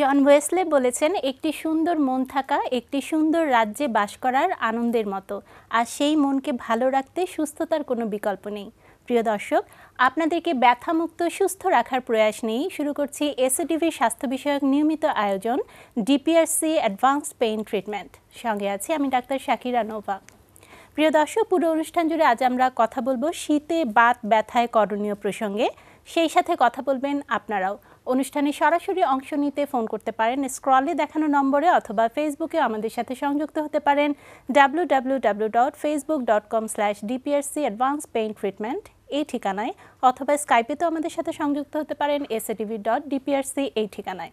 জন Wesley বলেছেন একটি সুন্দর মন থাকা একটি সুন্দর রাজ্যে বাস করার আনন্দের মতো আর সেই মনকে ভালো রাখতে সুস্থতার কোনো বিকল্প নেই প্রিয় দর্শক আপনাদেরকে ব্যথামুক্ত সুস্থ রাখার প্রয়াস নিয়েই শুরু করছি এসএডিভির স্বাস্থ্য বিষয়ক নিয়মিত আয়োজন ডিপিআরসি অ্যাডভান্স পেইন ট্রিটমেন্ট সঙ্গে আছি আমি ডাক্তার শাকিরা নোভা প্রিয় দর্শক পুরো অনুষ্ঠান জুড়ে আজ আমরা কথা বলবো শীতে বাত ব্যথায় করণীয় প্রসঙ্গে সেই সাথে কথা বলবেন আপনারাও অনুষ্ঠানে সরাসরি অংশ নিতে ফোন করতে পারেন স্ক্রলে দেখানো নম্বরে অথবা ফেসবুকে আমাদের সাথে সংযুক্ত হতে পারেন W W W dot Facebook dot com slash DPRC advance pain treatment এই ঠিকানায় অথবা তো আমাদের সাথে সংযুক্ত হতে পারেন এস ডট ডিপিআরসি এই ঠিকানায়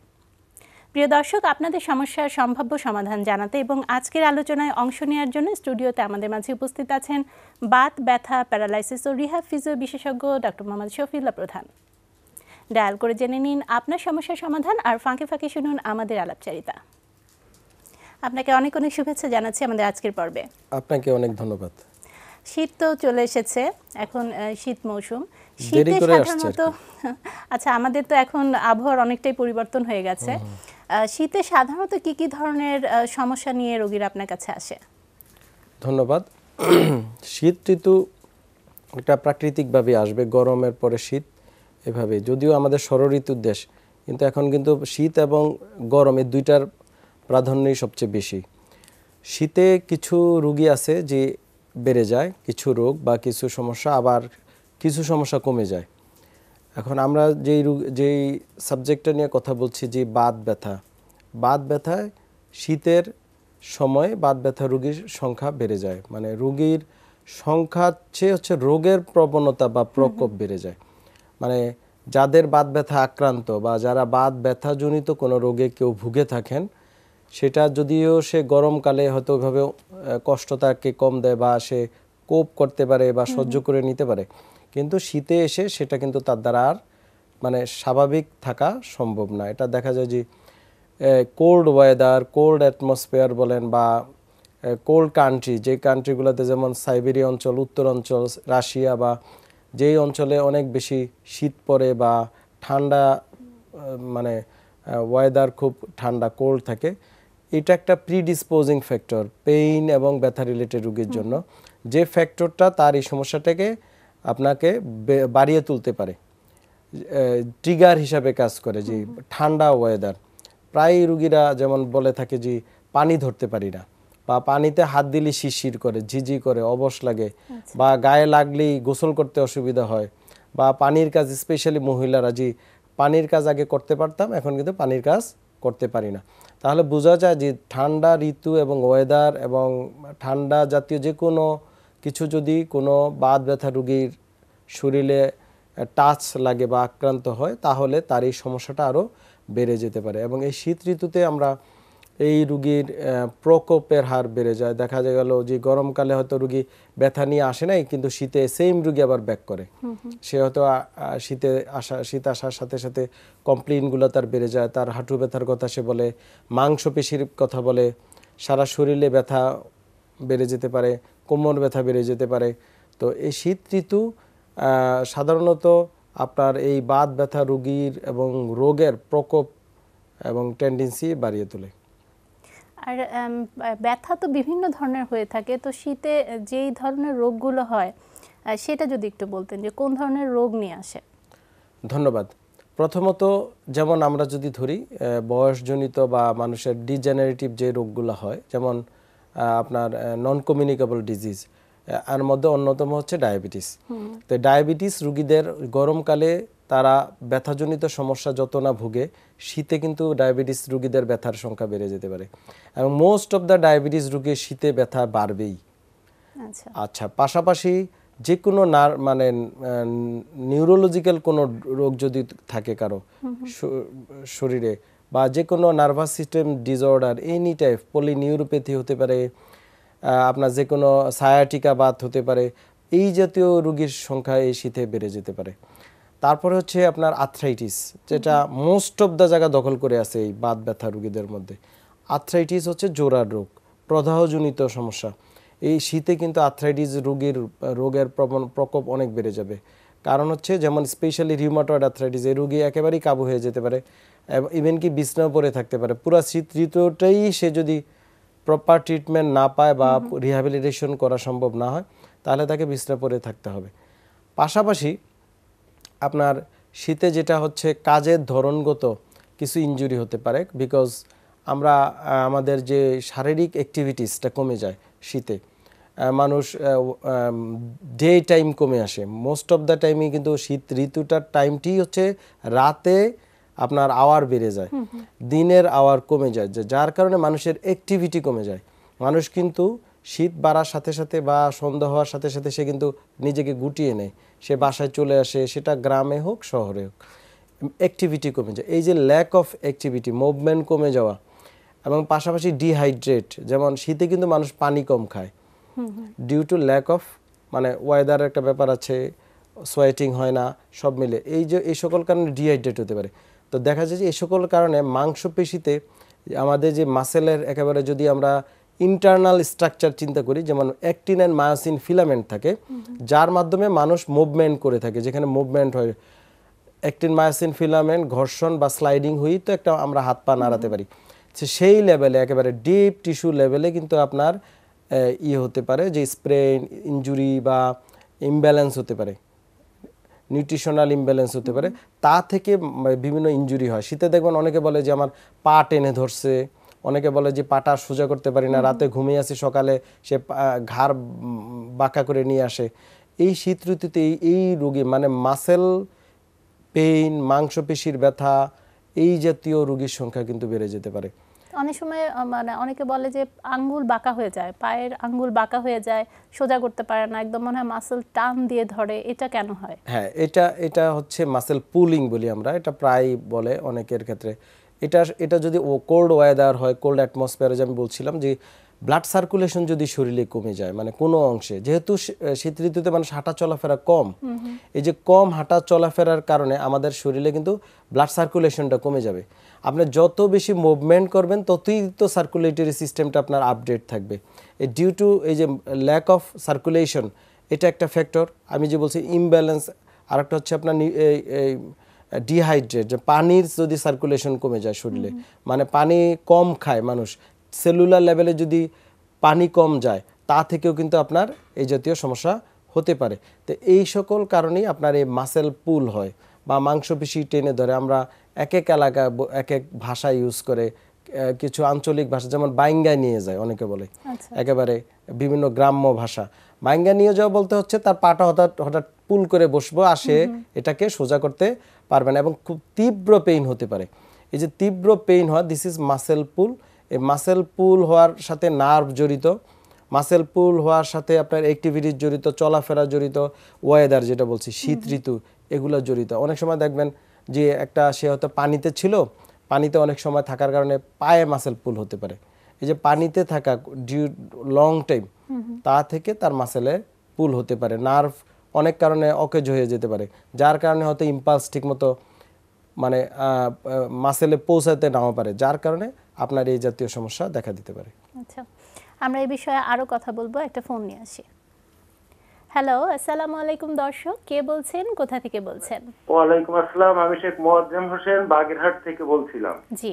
প্রিয় দর্শক আপনাদের সমস্যার সম্ভাব্য সমাধান জানাতে এবং আজকের আলোচনায় অংশ নেওয়ার জন্য স্টুডিওতে আমাদের মাঝে উপস্থিত আছেন বাত ব্যথা প্যারালাইসিস ও রিহাব ফিজিও বিশেষজ্ঞ ডক্টর মোহাম্মদ শফিল্লা প্রধান ডায়াল করে জেনে নিন আপনার সমস্যার সমাধান আর ফাঁকে ফাঁকে শুনুন আমাদের আলাপচারিতা আপনাকে অনেক অনেক শুভেচ্ছা জানাচ্ছি আমাদের আজকের পর্বে আপনাকে অনেক ধন্যবাদ শীত তো চলে এসেছে এখন শীত মৌসুম শীতে সাধারণত আচ্ছা আমাদের তো এখন আবহাওয়ার অনেকটাই পরিবর্তন হয়ে গেছে শীতে সাধারণত কি কি ধরনের সমস্যা নিয়ে রোগীরা আপনার কাছে আসে ধন্যবাদ শীত ঋতু এটা প্রাকৃতিকভাবে আসবে গরমের পরে শীত এভাবে যদিও আমাদের ষড়ঋতুর দেশ কিন্তু এখন কিন্তু শীত এবং গরম এই দুইটার প্রাধান্যই সবচেয়ে বেশি শীতে কিছু রুগী আছে যে বেড়ে যায় কিছু রোগ বা কিছু সমস্যা আবার কিছু সমস্যা কমে যায় এখন আমরা যেই যেই সাবজেক্টটা নিয়ে কথা বলছি যে বাত ব্যথা বাত ব্যথায় শীতের সময় বাত ব্যথা রুগীর সংখ্যা বেড়ে যায় মানে রুগীর সংখ্যা চেয়ে হচ্ছে রোগের প্রবণতা বা প্রকোপ বেড়ে যায় মানে যাদের বাত ব্যথা আক্রান্ত বা যারা বাত ব্যথাজনিত কোনো রোগে কেউ ভুগে থাকেন সেটা যদিও সে গরমকালে হয়তো ওইভাবে কষ্ট তাকে কম দেয় বা সে কোপ করতে পারে বা সহ্য করে নিতে পারে কিন্তু শীতে এসে সেটা কিন্তু তার দ্বারা আর মানে স্বাভাবিক থাকা সম্ভব না এটা দেখা যায় যে কোল্ড ওয়েদার কোল্ড অ্যাটমসফিয়ার বলেন বা কোল্ড কান্ট্রি যে কান্ট্রিগুলোতে যেমন সাইবেরিয়া অঞ্চল উত্তর অঞ্চল রাশিয়া বা যেই অঞ্চলে অনেক বেশি শীত পড়ে বা ঠান্ডা মানে ওয়েদার খুব ঠান্ডা কোল্ড থাকে এটা একটা প্রিডিসপোজিং ফ্যাক্টর পেইন এবং ব্যথা রিলেটেড রোগীর জন্য যে ফ্যাক্টরটা তার এই সমস্যাটাকে আপনাকে বাড়িয়ে তুলতে পারে ট্রিগার হিসাবে কাজ করে যে ঠান্ডা ওয়েদার প্রায় রুগীরা যেমন বলে থাকে যে পানি ধরতে পারি না বা পানিতে হাত দিলে শিরশির করে ঝিঝি করে অবশ লাগে আচ্ছা। বা গায়ে লাগলেই গোসল করতে অসুবিধা হয় বা পানির কাজ স্পেশালি মহিলারা যে পানির কাজ আগে করতে পারতাম এখন কিন্তু পানির কাজ করতে পারি না তাহলে বোঝা যায় যে ঠান্ডা ঋতু এবং ওয়েদার এবং ঠান্ডা জাতীয় যে কোনো কিছু যদি কোনো বাদ ব্যথা রুগীর শরীরে টাচ লাগে বা আক্রান্ত হয় তাহলে তার এই সমস্যাটা আরও বেড়ে যেতে পারে এবং এই শীত ঋতুতে আমরা এই রুগীর প্রকোপের হার বেড়ে যায় দেখা গেল যে গরমকালে হয়তো রুগী ব্যথা নিয়ে আসে নাই কিন্তু শীতে সেম রুগী আবার ব্যাক করে সে হয়তো শীতে আসা শীত আসার সাথে সাথে কমপ্লেনগুলো তার বেড়ে যায় তার হাঁটু ব্যথার কথা সে বলে মাংসপেশির কথা বলে সারা শরীরে ব্যথা বেড়ে যেতে পারে কোমর ব্যথা বেড়ে যেতে পারে তো এই শীত ঋতু সাধারণত আপনার এই বাত ব্যথা রুগীর এবং রোগের প্রকোপ এবং টেন্ডেন্সি বাড়িয়ে তোলে আর ব্যথা তো বিভিন্ন ধরনের হয়ে থাকে তো শীতে যেই ধরনের রোগগুলো হয় সেটা যদি একটু বলতেন যে কোন ধরনের রোগ নিয়ে আসে ধন্যবাদ প্রথমত যেমন আমরা যদি ধরি বয়সজনিত বা মানুষের ডিজেনারেটিভ যে রোগগুলো হয় যেমন আপনার নন কমিউনিকেবল ডিজিজ আর মধ্যে অন্যতম হচ্ছে ডায়াবেটিস তো ডায়াবেটিস রুগীদের গরমকালে তারা ব্যথাজনিত সমস্যা যত না ভুগে শীতে কিন্তু ডায়াবেটিস রুগীদের ব্যথার সংখ্যা বেড়ে যেতে পারে এবং মোস্ট অফ দ্য ডায়াবেটিস রুগীর শীতে ব্যথা বাড়বেই আচ্ছা, আচ্ছা পাশাপাশি যে কোনো নার মানে নিউরোলজিক্যাল কোনো রোগ যদি থাকে কারো শরীরে বা যে কোনো nervous system disorder any type polyneuropathy হতে পারে আপনার যে কোনো সায়াটিকা বাত হতে পারে এই জাতীয় রুগীর সংখ্যা এই শীতে বেড়ে যেতে পারে তারপরে হচ্ছে আপনার আর্থ্রাইটিস যেটা মোস্ট অফ দ্য জায়গা দখল করে আছে এই বাত ব্যথা রুগীদের মধ্যে আর্থ্রাইটিস হচ্ছে জোড়ার রোগ প্রদাহজনিত সমস্যা এই শীতে কিন্তু আর্থ্রাইটিস রোগীর রোগের প্রবণ প্রকোপ অনেক বেড়ে যাবে কারণ হচ্ছে যেমন স্পেশালি রিউমাটয়েড আর্থ্রাইটিস এই রোগী একেবারেই কাবু হয়ে যেতে পারে ইভেন কি বিছনাও পরে থাকতে পারে পুরো শীত ঋতুটাই সে যদি প্রপার ট্রিটমেন্ট না পায় বা রিহ্যাবিলিটেশন করা সম্ভব না হয় তাহলে তাকে বিছনা পরে থাকতে হবে পাশাপাশি আপনার শীতে যেটা হচ্ছে কাজের ধরনগত কিছু ইঞ্জুরি হতে পারে বিকজ আমরা আমাদের যে শারীরিক অ্যাক্টিভিটিসটা কমে যায় শীতে মানুষ ডে টাইম কমে আসে মোস্ট অফ দ্য টাইমই কিন্তু শীত ঋতুটার টাইমটি হচ্ছে রাতে আপনার আওয়ার বেড়ে যায় দিনের আওয়ার কমে যায় যার কারণে মানুষের অ্যাক্টিভিটি কমে যায় মানুষ কিন্তু শীত বাড়ার সাথে সাথে বা সন্ধ্যা হওয়ার সাথে সাথে সে কিন্তু নিজেকে গুটিয়ে নেয় সে বাসায় চলে আসে সেটা গ্রামে হোক শহরে হোক অ্যাক্টিভিটি কমে যায় এই যে ল্যাক অফ অ্যাক্টিভিটি মুভমেন্ট কমে যাওয়া এবং পাশাপাশি ডিহাইড্রেট যেমন শীতে কিন্তু মানুষ পানি কম খায় ডিউ টু ল্যাক অফ মানে ওয়েদারের একটা ব্যাপার আছে সোয়েটিং হয় না সব মিলে এই যে এই সকল কারণে ডিহাইড্রেট হতে পারে তো দেখা যায় যে এই সকল কারণে মাংসপেশিতে আমাদের যে মাসেলের একেবারে যদি আমরা ইন্টারনাল স্ট্রাকচার চিন্তা করি যেমন অ্যাক্টিন অ্যান্ড মায়াসিন ফিলামেন্ট থাকে যার মাধ্যমে মানুষ মুভমেন্ট করে থাকে যেখানে মুভমেন্ট হয় অ্যাক্টিন মায়াসিন ফিলামেন্ট ঘর্ষণ বা স্লাইডিং হয়েই তো একটা আমরা হাত পা নাড়াতে পারি সেই লেভেলে একেবারে ডিপ টিস্যু লেভেলে কিন্তু আপনার ইয়ে হতে পারে যে স্প্রেন ইঞ্জুরি বা ইমব্যালেন্স হতে পারে নিউট্রিশনাল ইমব্যালেন্স হতে পারে তা থেকে বিভিন্ন ইঞ্জুরি হয় শীতে দেখবেন অনেকে বলে যে আমার পা টেনে ধরছে অনেকে বলে যে পাটা সোজা করতে পারি না রাতে ঘুমিয়ে আসি সকালে সে ঘাড় বাঁকা করে নিয়ে আসে এই শীত ঋতুতে এই রোগী মানে মাসেল পেইন মাংসপেশির ব্যথা এই জাতীয় রোগীর সংখ্যা কিন্তু বেড়ে যেতে পারে অনেক সময় মানে অনেকে বলে যে আঙ্গুল বাঁকা হয়ে যায় পায়ের আঙ্গুল বাঁকা হয়ে যায় সোজা করতে পারে না একদম মনে হয় মাসেল টান দিয়ে ধরে এটা কেন হয় হ্যাঁ এটা এটা হচ্ছে মাসেল পুলিং বলি আমরা এটা প্রায় বলে অনেকের ক্ষেত্রে এটা এটা যদি কোল্ড ওয়েদার হয় কোল্ড অ্যাটমসফিয়ারে আমি বলছিলাম যে ব্লাড সার্কুলেশন যদি শরীরে কমে যায় মানে কোনো অংশে যেহেতু শীত ঋতুতে মানুষ হাঁটা চলাফেরা কম এই যে কম হাঁটা চলাফেরার কারণে আমাদের শরীরে কিন্তু ব্লাড সার্কুলেশনটা কমে যাবে আপনি যত বেশি মুভমেন্ট করবেন ততই তো সার্কুলেটরি সিস্টেমটা আপনার আপডেট থাকবে এই ডিউ টু এই যে ল্যাক অফ সার্কুলেশন এটা একটা ফ্যাক্টর আমি যে বলছি ইমব্যালেন্স আরেকটা হচ্ছে আপনার এই ডিহাইড্রেট পানির যদি সার্কুলেশন কমে যায় শরীরে মানে পানি কম খায় মানুষ সেলুলার লেভেলে যদি পানি কম যায় তা থেকেও কিন্তু আপনার এই জাতীয় সমস্যা হতে পারে তো এই সকল কারণেই আপনার এই মাসেল পুল হয় বা মাংসপেশি টেনে ধরে আমরা এক এক এলাকা এক এক ভাষা ইউজ করে কিছু আঞ্চলিক ভাষা যেমন বাইঙ্গায় নিয়ে যায় অনেকে বলে আচ্ছা। একেবারে বিভিন্ন গ্রাম্য ভাষা মাইঙ্গা নিয়ে যাওয়া বলতে হচ্ছে তার পাটা হঠাৎ হঠাৎ পুল করে বসবো আর সে এটাকে সোজা করতে পারবে না এবং খুব তীব্র পেইন হতে পারে এই যে তীব্র পেইন হওয়া দিস ইজ মাসেল পুল এই মাসেল পুল হওয়ার সাথে নার্ভ জড়িত মাসেল পুল হওয়ার সাথে আপনার অ্যাক্টিভিটিস জড়িত চলাফেরা জড়িত ওয়েদার যেটা বলছি শীত ঋতু এগুলো জড়িত অনেক সময় দেখবেন যে একটা সে হয়তো পানিতে ছিল পানিতে অনেক সময় থাকার কারণে পায়ে মাসেল পুল হতে পারে এই যে পানিতে থাকা ডিউ লং টাইম তা থেকে তার মাসেলে পুল হতে পারে নার্ভ অনেক কারণে অকেজ হয়ে যেতে পারে যার কারণে হয়তো ইম্পালস ঠিকমতো মানে মাসেলে পৌঁছাতে নাও পারে যার কারণে আপনার এই জাতীয় সমস্যা দেখা দিতে পারে আচ্ছা আমরা এই বিষয়ে আরো কথা বলবো একটা ফোন নিয়ে আসি হ্যালো আসসালামু আলাইকুম দর্শক কে বলছেন কোথা থেকে বলছেন ওয়া আলাইকুম আসসালাম আমি শেখ মোয়াজ্জেম হোসেন বাগেরহাট থেকে বলছিলাম জি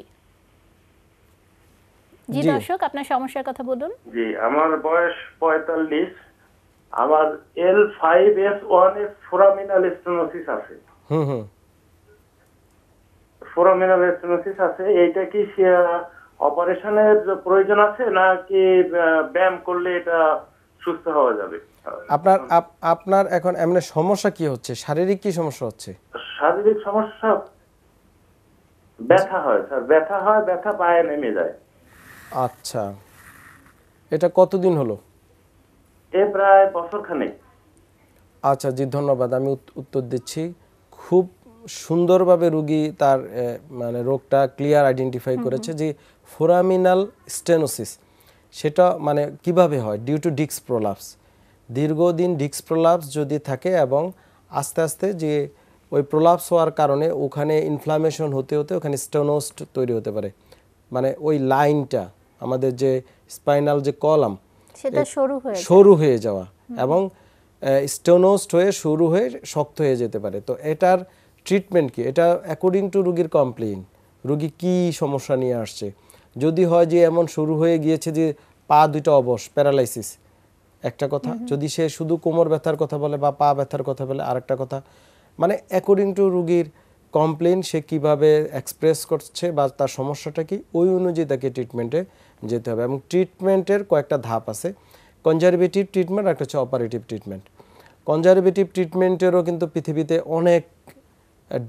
জি দর্শক আপনার সমস্যার কথা বলুন জি আমার বয়স পঁয়তাল্লিশ আমার এল ফাইভ এস ওয়ান এর ফোরামিনাল স্টেনোসিস আছে হুম হুম ফোরামিনাল স্টেনোসিস আছে এইটা কি অপারেশনের প্রয়োজন আছে নাকি ব্যায়াম করলে এটা সুস্থ হওয়া যাবে আপনার আপনার এখন এমনি সমস্যা কি হচ্ছে শারীরিক কি সমস্যা হচ্ছে শারীরিক সমস্যা ব্যথা হয় স্যার ব্যথা হয় ব্যথা পায়ে নেমে যায় আচ্ছা এটা কতদিন হলো এ প্রায় বছরখানেক আচ্ছা জি ধন্যবাদ আমি উত্তর দিচ্ছি খুব সুন্দরভাবে রোগী তার মানে রোগটা ক্লিয়ার আইডেন্টিফাই করেছে যে ফোরামিনাল স্টেনোসিস সেটা মানে কিভাবে হয় ডিউ টু ডিক্স প্রোলাপস দীর্ঘদিন ডিক্স প্রোলাপস যদি থাকে এবং আস্তে আস্তে যে ওই প্রোলাপস হওয়ার কারণে ওখানে ইনফ্লামেশন হতে হতে ওখানে স্টেনোস্ট তৈরি হতে পারে মানে ওই লাইনটা আমাদের যে স্পাইনাল যে কলাম সেটা সরু হয়ে সরু হয়ে যাওয়া এবং স্টোনোস্ট হয়ে সরু হয়ে শক্ত হয়ে যেতে পারে তো এটার ট্রিটমেন্ট কি এটা অ্যাকর্ডিং টু রুগীর কমপ্লেন রুগী কি সমস্যা নিয়ে আসছে যদি হয় যে এমন শুরু হয়ে গিয়েছে যে পা দুইটা অবশ প্যারালাইসিস একটা কথা যদি সে শুধু কোমর ব্যথার কথা বলে বা পা ব্যথার কথা বলে আরেকটা কথা মানে অ্যাকর্ডিং টু রুগীর কমপ্লেন সে কিভাবে এক্সপ্রেস করছে বা তার সমস্যাটা কি ওই অনুযায়ী তাকে ট্রিটমেন্টে যেতে হবে এবং ট্রিটমেন্টের কয়েকটা ধাপ আছে কনজারভেটিভ ট্রিটমেন্ট একটা হচ্ছে অপারেটিভ ট্রিটমেন্ট কনজারভেটিভ ট্রিটমেন্টেরও কিন্তু পৃথিবীতে অনেক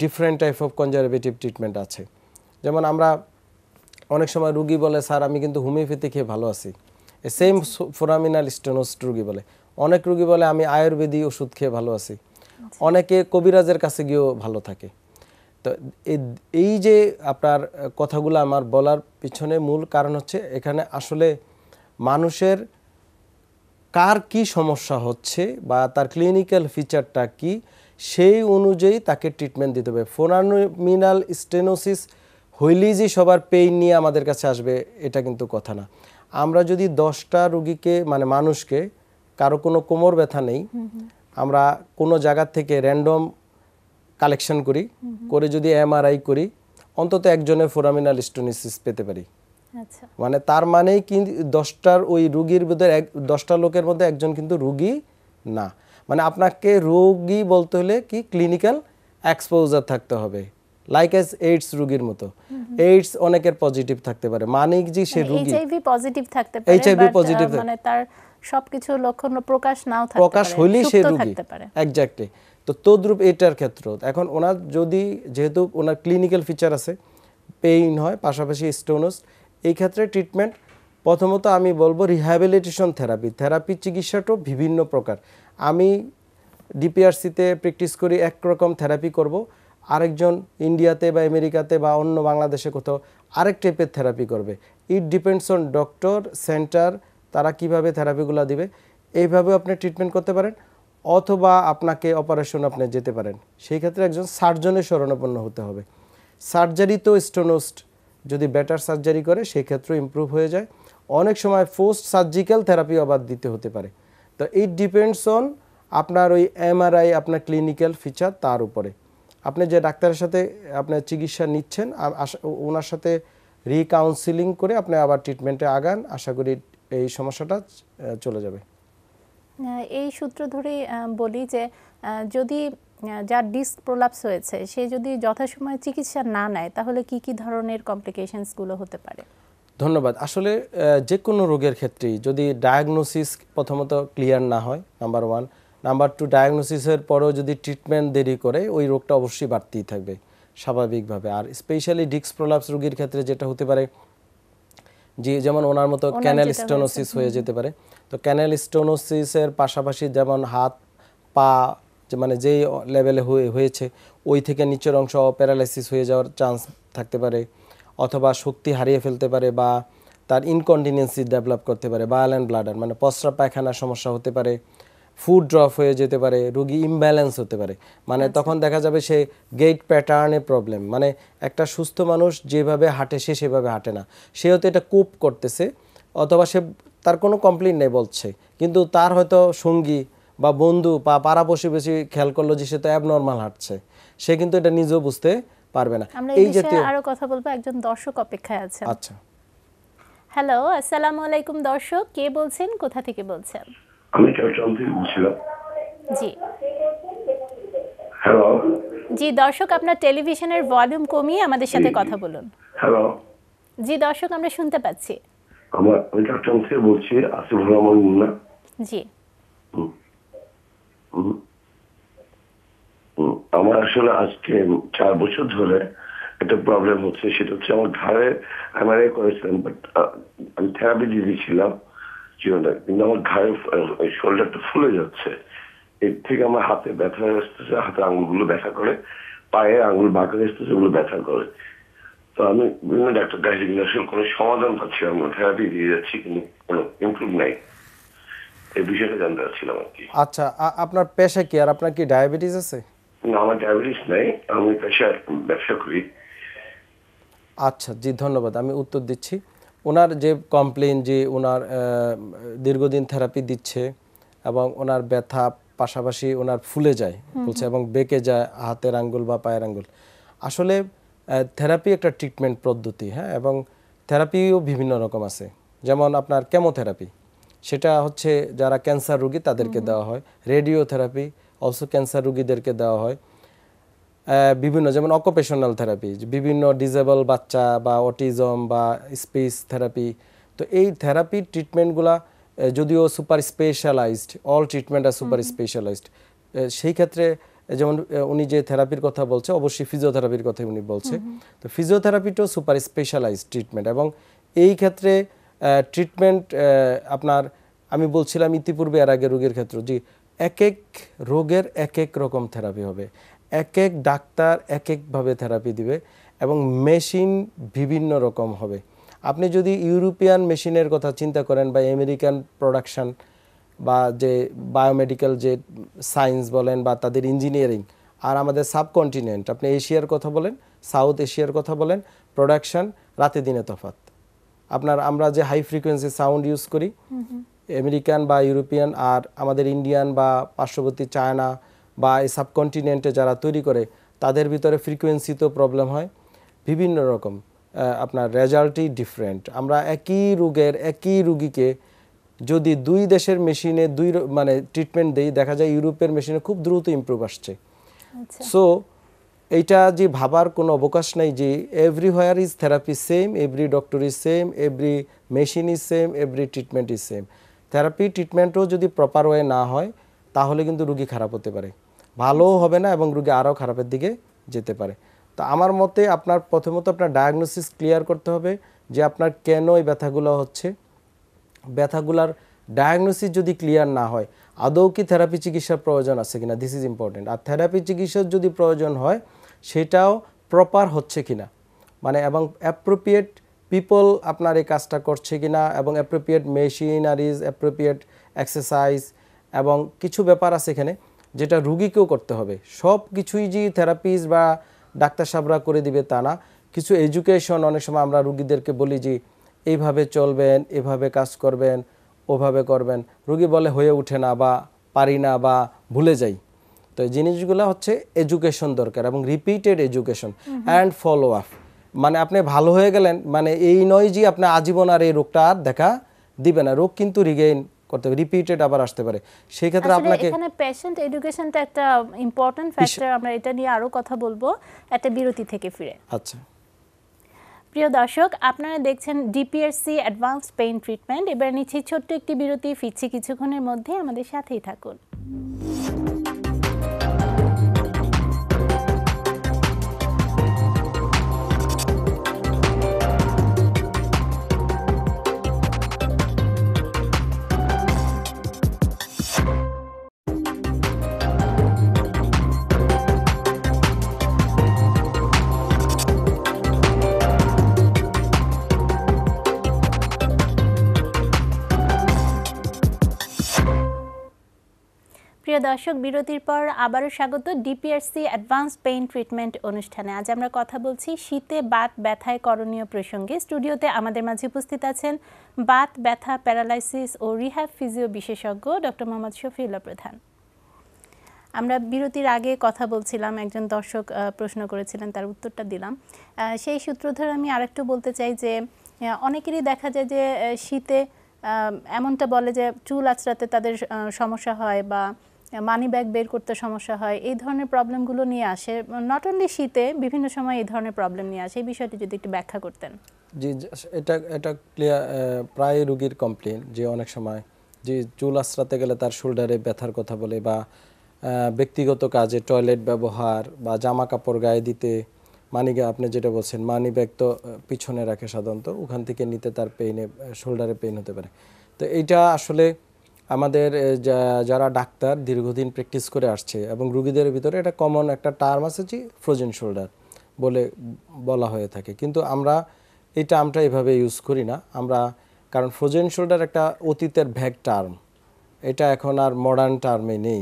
different type of conservative treatment আছে যেমন আমরা অনেক সময় রুগী বলে স্যার আমি কিন্তু হোমিওপ্যাথি খেয়ে ভালো আছি সেম ফোরামিনাল স্টেনোস্ট রুগী বলে অনেক রুগী বলে আমি আয়ুর্বেদী ওষুধ খেয়ে ভালো আছি আচ্ছা। অনেকে কবিরাজের কাছে গিয়েও ভালো থাকে তো এই যে আপনার কথাগুলো আমার বলার পিছনে মূল কারণ হচ্ছে এখানে আসলে মানুষের কার কি সমস্যা হচ্ছে বা তার ক্লিনিক্যাল ফিচারটা কি সেই অনুযায়ী তাকে ট্রিটমেন্ট দিতে হবে ফোনানোমিনাল স্টেনোসিস হইলেই যে সবার পেইন নিয়ে আমাদের কাছে আসবে এটা কিন্তু কথা না আমরা যদি দশটা রুগীকে মানে মানুষকে কারো কোনো কোমর ব্যথা নেই আমরা কোনো জায়গার থেকে র্যান্ডম কালেকশন করি করে যদি এমআরআই করি অন্তত একজনের ফোরামিনাল স্টোনিসিস পেতে পারি আচ্ছা। মানে তার মানেই কি দশটার ওই রুগীর ভিতরে দশটা লোকের মধ্যে একজন কিন্তু রুগী না মানে আপনাকে রোগী বলতে হলে কি ক্লিনিক্যাল এক্সপোজার থাকতে হবে লাইক এস এইডস রোগীর মতো এইডস অনেকের পজিটিভ থাকতে পারে মানে যে সে রোগী এইচআইভি পজিটিভ থাকতে পারে এইচআইভি পজিটিভ মানে তার সবকিছু লক্ষণ প্রকাশ নাও থাকতে পারে প্রকাশ হইলেই সে রোগী এক্স্যাক্টলি তো তদ্রুপ এটার ক্ষেত্র এখন ওনার যদি যেহেতু ওনার ক্লিনিক্যাল ফিচার আছে পেইন হয় পাশাপাশি স্টোনোস এই ক্ষেত্রে ট্রিটমেন্ট প্রথমত আমি বলবো রিহ্যাবিলিটেশন থেরাপি থেরাপি চিকিৎসাটাও বিভিন্ন প্রকার আমি ডিপিআরসিতে প্র্যাকটিস করি একরকম থেরাপি করব আরেকজন ইন্ডিয়াতে বা আমেরিকাতে বা অন্য বাংলাদেশে কোথাও আরেক টাইপের থেরাপি করবে it depends on doctor center তারা কিভাবে থেরাপিগুলো দিবে এইভাবে আপনি ট্রিটমেন্ট করতে পারেন অথবা আপনাকে অপারেশন আপনি যেতে পারেন সেই ক্ষেত্রে একজন সার্জনের শরণাপন্ন হতে হবে সার্জারি তো স্টোনোস্ট যদি বেটার সার্জারি করে সেক্ষেত্রেও ইম্প্রুভ হয়ে যায় অনেক সময় পোস্ট সার্জিক্যাল থেরাপি আবার দিতে হতে পারে তো ইট ডিপেন্ডস অন আপনার ওই এমআরআই আপনার ক্লিনিক্যাল ফিচার তার উপরে আপনি যে ডাক্তারের সাথে আপনার চিকিৎসা নিচ্ছেন ওনার সাথে রিকাউন্সিলিং করে আপনি আবার ট্রিটমেন্টে আগান আশা করি এই সমস্যাটা চলে যাবে এই সূত্র ধরেই বলি যে যদি যার ডিস্ক প্রলাপস হয়েছে সে যদি যথাসময়ে চিকিৎসা না নেয় তাহলে কি কি ধরনের কমপ্লিকেশনসগুলো হতে পারে ধন্যবাদ আসলে যে কোনো রোগের ক্ষেত্রেই যদি ডায়াগনোসিস প্রথমত ক্লিয়ার না হয় নাম্বার ওয়ান নাম্বার টু ডায়াগনোসিসের পরেও যদি ট্রিটমেন্ট দেরি করে ওই রোগটা অবশ্যই বাড়তেই থাকবে স্বাভাবিকভাবে আর স্পেশালি ডিস্ক প্রলাপস রোগীর ক্ষেত্রে যেটা হতে পারে জি যেমন ওনার মতো ক্যানেল স্টোনোসিস হয়ে যেতে পারে তো ক্যানেল স্টোনোসিসের পাশাপাশি যেমন হাত পা মানে যেই লেভেলে হয়েছে ওই থেকে নিচের অংশ প্যারালাইসিস হয়ে যাওয়ার চান্স থাকতে পারে অথবা শক্তি হারিয়ে ফেলতে পারে বা তার ইনকন্টিনেন্সি ডেভেলপ করতে পারে বায়াল অ্যান্ড ব্লাডার মানে পসরা পায়খানার সমস্যা হতে পারে ফুড ড্রপ হয়ে যেতে পারে রুগী ইমব্যালেন্স হতে পারে মানে আচ্ছা। তখন দেখা যাবে সে গেট প্যাটার্নে প্রবলেম মানে একটা সুস্থ মানুষ যেভাবে হাঁটে সে সেভাবে হাঁটে না সে হয়তো এটা কুপ করতেছে অথবা সে তার কোনো কমপ্লেন নেই বলছে কিন্তু তার হয়তো সঙ্গী বা বন্ধু বা পাড়া বসে বেশি খেয়াল করলো যে সে তো অ্যাবনর্মাল হাঁটছে সে কিন্তু এটা নিজেও বুঝতে পারবে না এই জাতীয় আরো কথা বলবো একজন দর্শক অপেক্ষায় আছে আচ্ছা হ্যালো আসসালামু আলাইকুম দর্শক কে বলছেন কোথা থেকে বলছেন আমি চলতে বলছিলাম জি হ্যালো জি দর্শক আপনার টেলিভিশনের ভলিউম কমিয়ে আমাদের সাথে কথা বলুন হ্যালো জি দর্শক আমরা শুনতে পাচ্ছি আমার আমি চট্টগ্রাম থেকে বলছি আসিফ রহমান মুন্না জি আমার আসলে আজকে চার বছর ধরে একটা প্রবলেম হচ্ছে সেটা হচ্ছে আমার ঘাড়ে এমআরআই করেছিলাম বাট আমি থেরাপি দিয়েছিলাম আসছিও কিন্তু আমার ঘায়ে শোল্ডারটা ফুলে যাচ্ছে এর থেকে আমার হাতে ব্যথা আসতেছে হাতে আঙুলগুলো ব্যথা করে পায়ে আঙুল বাঁকা আসতেছে ওগুলো ব্যথা করে তো আমি বিভিন্ন ডাক্তার কাছে গেলে কোনো সমাধান পাচ্ছি আমি থেরাপি দিয়ে যাচ্ছি কিন্তু কোনো ইমপ্রুভ নাই এই বিষয়টা জানতে চাচ্ছিলাম আর কি আচ্ছা আপনার পেশা কি আর আপনার কি ডায়াবেটিস আছে না আমার ডায়াবেটিস নাই আমি পেশা ব্যবসা করি আচ্ছা জি ধন্যবাদ আমি উত্তর দিচ্ছি ওনার যে কমপ্লেন যে ওনার দীর্ঘদিন থেরাপি দিচ্ছে এবং ওনার ব্যথা পাশাপাশি ওনার ফুলে যায় বলছে এবং বেঁকে যায় হাতের আঙ্গুল বা পায়ের আঙ্গুল আসলে থেরাপি একটা ট্রিটমেন্ট পদ্ধতি হ্যাঁ এবং থেরাপিও বিভিন্ন রকম আছে যেমন আপনার কেমোথেরাপি সেটা হচ্ছে যারা ক্যান্সার রুগী তাদেরকে দেওয়া হয় রেডিওথেরাপি অলসো ক্যান্সার রুগীদেরকে দেওয়া হয় বিভিন্ন যেমন অকুপেশনাল থেরাপি বিভিন্ন ডিজেবল বাচ্চা বা অটিজম বা স্পেস থেরাপি তো এই থেরাপি ট্রিটমেন্টগুলা যদিও সুপার স্পেশালাইজড অল ট্রিটমেন্ট আর সুপার স্পেশালাইজড সেই ক্ষেত্রে যেমন উনি যে থেরাপির কথা বলছে অবশ্যই ফিজিওথেরাপির কথা উনি বলছে তো ফিজিওথেরাপিটাও সুপার স্পেশালাইজড ট্রিটমেন্ট এবং এই ক্ষেত্রে ট্রিটমেন্ট আপনার আমি বলছিলাম ইতিপূর্বে এর আগে রোগের ক্ষেত্রে যে এক এক রোগের এক এক রকম থেরাপি হবে এক এক ডাক্তার এক একভাবে থেরাপি দিবে এবং মেশিন বিভিন্ন রকম হবে আপনি যদি ইউরোপিয়ান মেশিনের কথা চিন্তা করেন বা আমেরিকান প্রোডাকশান বা যে বায়োমেডিক্যাল যে সায়েন্স বলেন বা তাদের ইঞ্জিনিয়ারিং আর আমাদের সাবকন্টিনেন্ট আপনি এশিয়ার কথা বলেন সাউথ এশিয়ার কথা বলেন প্রোডাকশান রাতে দিনে তফাত আপনার আমরা যে হাই ফ্রিকোয়েন্সি সাউন্ড ইউজ করি আমেরিকান বা ইউরোপিয়ান আর আমাদের ইন্ডিয়ান বা পার্শ্ববর্তী চায়না বা এই সাবকন্টিনেন্টে যারা তৈরি করে তাদের ভিতরে তো প্রবলেম হয় বিভিন্ন রকম আপনার রেজাল্টই ডিফারেন্ট আমরা একই রোগের একই রুগীকে যদি দুই দেশের মেশিনে দুই মানে ট্রিটমেন্ট দেই দেখা যায় ইউরোপের মেশিনে খুব দ্রুত ইম্প্রুভ আসছে সো আচ্ছা। এইটা যে ভাবার কোনো অবকাশ নাই যে everywhere is therapy same every doctor is same every machine is same every treatment is same therapy ট্রিটমেন্টও যদি প্রপার ওয়ে না হয় তাহলে কিন্তু রুগী খারাপ হতে পারে ভালোও হবে না এবং রুগী আরও খারাপের দিকে যেতে পারে তো আমার মতে আপনার প্রথমত আপনার ডায়াগনোসিস ক্লিয়ার করতে হবে যে আপনার কেন এই ব্যথাগুলো হচ্ছে ব্যথাগুলার ডায়াগনোসিস যদি ক্লিয়ার না হয় আদৌ কি থেরাপি চিকিৎসার প্রয়োজন আছে কিনা দিস ইজ ইম্পর্টেন্ট আর থেরাপি চিকিৎসার যদি প্রয়োজন হয় সেটাও প্রপার হচ্ছে কিনা মানে এবং অ্যাপ্রোপ্রিয়েট পিপল আপনার এই কাজটা করছে কিনা এবং অ্যাপ্রোপ্রিয়েট মেশিনারিজ অ্যাপ্রোপ্রিয়েট এক্সারসাইজ এবং কিছু ব্যাপার আছে এখানে যেটা রুগীকেও করতে হবে সব কিছুই যে থেরাপিস্ট বা ডাক্তার সাবরা করে দিবে তা না কিছু এডুকেশন অনেক সময় আমরা রুগীদেরকে বলি যে এইভাবে চলবেন এভাবে কাজ করবেন ওভাবে করবেন রুগী বলে হয়ে ওঠে না বা পারি না বা ভুলে যাই তো এই জিনিসগুলো হচ্ছে এডুকেশন দরকার এবং repeated education and follow up মানে আপনি ভালো হয়ে গেলেন মানে এই নয় যে আপনার আজীবন আর এই রোগটা আর দেখা দিবে না রোগ কিন্তু রিগেইন করতে হবে রিপিটেড আবার আসতে পারে সেই ক্ষেত্রে আপনাকে এখানে পেশেন্ট এডুকেশনটা একটা ইম্পর্টেন্ট ফ্যাক্টর আমরা এটা নিয়ে আরো কথা বলবো একটা বিরতি থেকে ফিরে আচ্ছা প্রিয় দর্শক আপনারা দেখছেন ডিপিআরসি অ্যাডভান্স পেইন ট্রিটমেন্ট এবার নিচ্ছি ছোট্ট একটি বিরতি ফিরছি কিছুক্ষণের মধ্যে আমাদের সাথেই থাকুন প্রিয় দর্শক বিরতির পর আবারও স্বাগত ডিপিআরসি অ্যাডভান্স পেইন ট্রিটমেন্ট অনুষ্ঠানে আজ আমরা কথা বলছি শীতে বাত ব্যথায় করণীয় প্রসঙ্গে স্টুডিওতে আমাদের মাঝে উপস্থিত আছেন বাত ব্যথা প্যারালাইসিস ও রিহ্যাব ফিজিও বিশেষজ্ঞ ডক্টর মোহাম্মদ শফিউল্লাহ প্রধান আমরা বিরতির আগে কথা বলছিলাম একজন দর্শক প্রশ্ন করেছিলেন তার উত্তরটা দিলাম সেই সূত্র ধরে আমি আরেকটু বলতে চাই যে অনেকেরই দেখা যায় যে শীতে এমনটা বলে যে চুল আঁচড়াতে তাদের সমস্যা হয় বা মানি ব্যাগ বের করতে সমস্যা হয় এই ধরনের প্রবলেমগুলো নিয়ে আসে নট অনলি শীতে বিভিন্ন সময় এই ধরনের প্রবলেম নিয়ে আসে এই বিষয়টি যদি একটু ব্যাখ্যা করতেন জি এটা এটা ক্লিয়ার প্রায় রুগীর কমপ্লেন যে অনেক সময় যে চুল আশ্রাতে গেলে তার শোল্ডারে ব্যথার কথা বলে বা ব্যক্তিগত কাজে টয়লেট ব্যবহার বা জামা কাপড় গায়ে দিতে মানি আপনি যেটা বলছেন মানি ব্যাগ তো পিছনে রাখে সাধারণত ওখান থেকে নিতে তার পেইনে শোল্ডারে পেইন হতে পারে তো এইটা আসলে আমাদের যারা ডাক্তার দীর্ঘদিন প্র্যাকটিস করে আসছে এবং রুগীদের ভিতরে এটা কমন একটা টার্ম আছে যে ফ্রোজেন শোল্ডার বলে বলা হয়ে থাকে কিন্তু আমরা এই টার্মটা এভাবে ইউজ করি না আমরা কারণ ফ্রোজেন শোল্ডার একটা অতীতের ভ্যাগ টার্ম এটা এখন আর মডার্ন টার্মে নেই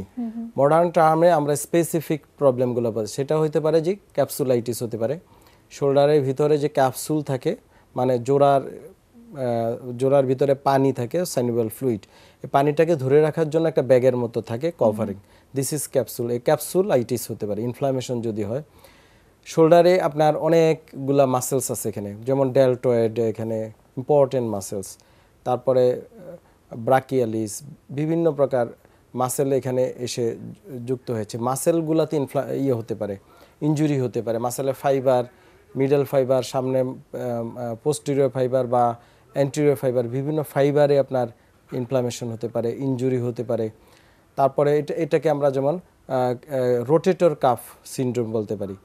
মডার্ন টার্মে আমরা স্পেসিফিক প্রবলেমগুলো পাই সেটা হইতে পারে যে ক্যাপসুলাইটিস হতে পারে শোল্ডারের ভিতরে যে ক্যাপসুল থাকে মানে জোড়ার জোড়ার ভিতরে পানি থাকে সাইনিবাল ফ্লুইড এই পানিটাকে ধরে রাখার জন্য একটা ব্যাগের মতো থাকে কভারিং দিস ইজ ক্যাপসুল এই ক্যাপসুল আইটিস হতে পারে ইনফ্লামেশন যদি হয় শোল্ডারে আপনার অনেকগুলা মাসেলস আছে এখানে যেমন ডেলটয়েড এখানে ইম্পর্টেন্ট মাসেলস তারপরে ব্রাকিয়ালিস বিভিন্ন প্রকার মাসেল এখানে এসে যুক্ত হয়েছে মাসেলগুলাতে ইনফ্লা ইয়ে হতে পারে ইঞ্জুরি হতে পারে মাসেলের ফাইবার মিডল ফাইবার সামনে পোস্টিরিয়র ফাইবার বা অ্যান্টেরিয়র ফাইবার বিভিন্ন ফাইবারে আপনার ইনফ্লামেশন হতে পারে ইনজুরি হতে পারে তারপরে এটা এটাকে আমরা যেমন রোটেটর কাফ সিন্ড্রোম বলতে পারি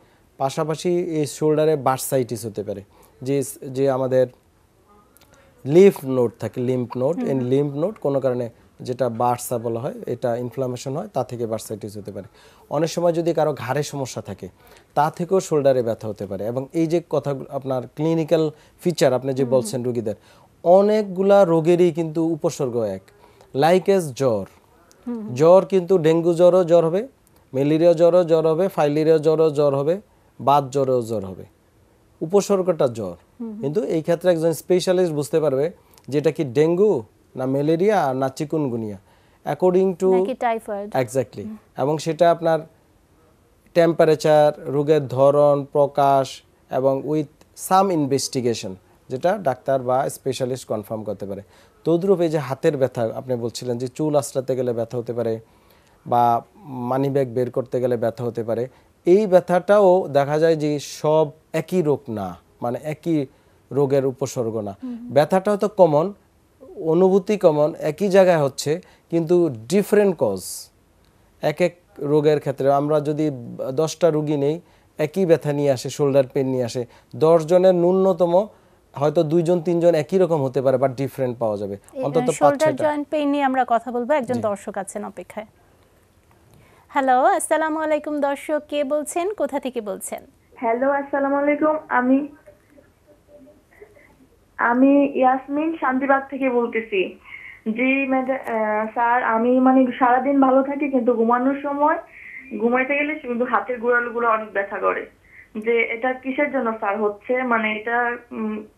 পাশাপাশি এই শোল্ডারে বার্সাইটিস হতে পারে যে যে আমাদের লিম্ফ নোট থাকে লিম্ফ নোট এন লিম্ফ নোট কোনো কারণে যেটা বার্সা বলা হয় এটা ইনফ্লামেশন হয় তা থেকে বার্সাইটিস হতে পারে অনেক সময় যদি কারো ঘাড়ে সমস্যা থাকে তা থেকেও শোল্ডারে ব্যথা হতে পারে এবং এই যে কথা আপনার ক্লিনিক্যাল ফিচার আপনি যে বলছেন রুগীদের অনেকগুলা রোগেরই কিন্তু উপসর্গ এক লাইক জ্বর জ্বর কিন্তু ডেঙ্গু জ্বরও জ্বর হবে ম্যালেরিয়া জ্বরও জ্বর হবে ফাইলেরিয়া জ্বরও জ্বর হবে বাত জ্বরও জ্বর হবে উপসর্গটা জ্বর কিন্তু এই ক্ষেত্রে একজন স্পেশালিস্ট বুঝতে পারবে যে এটা কি ডেঙ্গু না ম্যালেরিয়া না chikungunya according to typhoid exactly এবং সেটা আপনার টেম্পারেচার রোগের ধরন প্রকাশ এবং উইথ সাম ইনভেস্টিগেশন যেটা ডাক্তার বা স্পেশালিস্ট কনফার্ম করতে পারে তদ্রূপ এই যে হাতের ব্যথা আপনি বলছিলেন যে চুল আসরাতে গেলে ব্যথা হতে পারে বা মানি ব্যাগ বের করতে গেলে ব্যথা হতে পারে এই ব্যথাটাও দেখা যায় যে সব একই রোগ না মানে একই রোগের উপসর্গ না ব্যথাটাও তো কমন অনুভূতি কমন একই জায়গায় হচ্ছে কিন্তু ডিফারেন্ট কজ এক এক রোগের ক্ষেত্রে আমরা যদি দশটা রুগী নেই একই ব্যথা নিয়ে আসে শোল্ডার পেন নিয়ে আসে দশজনের ন্যূনতম হয়তো দুইজন তিনজন একই রকম হতে পারে বা ডিফারেন্ট পাওয়া যাবে অন্তত শোল্ডার জয়েন্ট পেইন নিয়ে আমরা কথা বলবো একজন দর্শক আছেন অপেক্ষায় হ্যালো আসসালামু আলাইকুম দর্শক কে বলছেন কোথা থেকে বলছেন হ্যালো আসসালামু আলাইকুম আমি আমি ইয়াসমিন শান্তিবাগ থেকে বলতেছি জি ম্যাডাম মানে, স্যার আমি মানে সারাদিন ভালো থাকি কিন্তু ঘুমানোর সময় ঘুমাইতে গেলে কিন্তু হাতের গোড়াল গুলো অনেক ব্যথা করে যে এটা কিসের জন্য স্যার হচ্ছে মানে এটা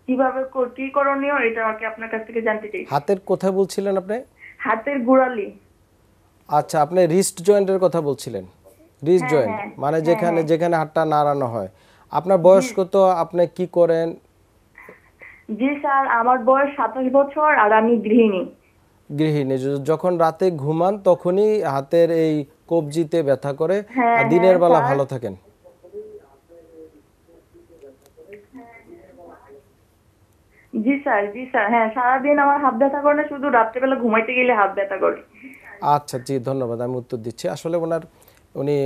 কিভাবে কি করণীয় এটা আমাকে আপনার কাছ থেকে জানতে চাই হাতের কোথায় বলছিলেন আপনি হাতের গোড়ালি আচ্ছা আপনি রিস্ট জয়েন্টের কথা বলছিলেন রিস্ট হ্যাঁ, জয়েন্ট হ্যাঁ। মানে হ্যাঁ, যেখানে যেখানে হাতটা নাড়ানো হয় আপনার বয়স কত আপনি কি করেন জি স্যার আমার বয়স সাতাশ বছর আর আমি গৃহিণী গৃহিণী যখন রাতে ঘুমান তখনই হাতের এই কবজিতে ব্যথা করে আর হ্যাঁ, হ্যাঁ, দিনের বেলা ভালো থাকেন হ্যাঁ, আচ্ছা জি ধন্যবাদ আমি উত্তর দিচ্ছি আসলে ওনার উনি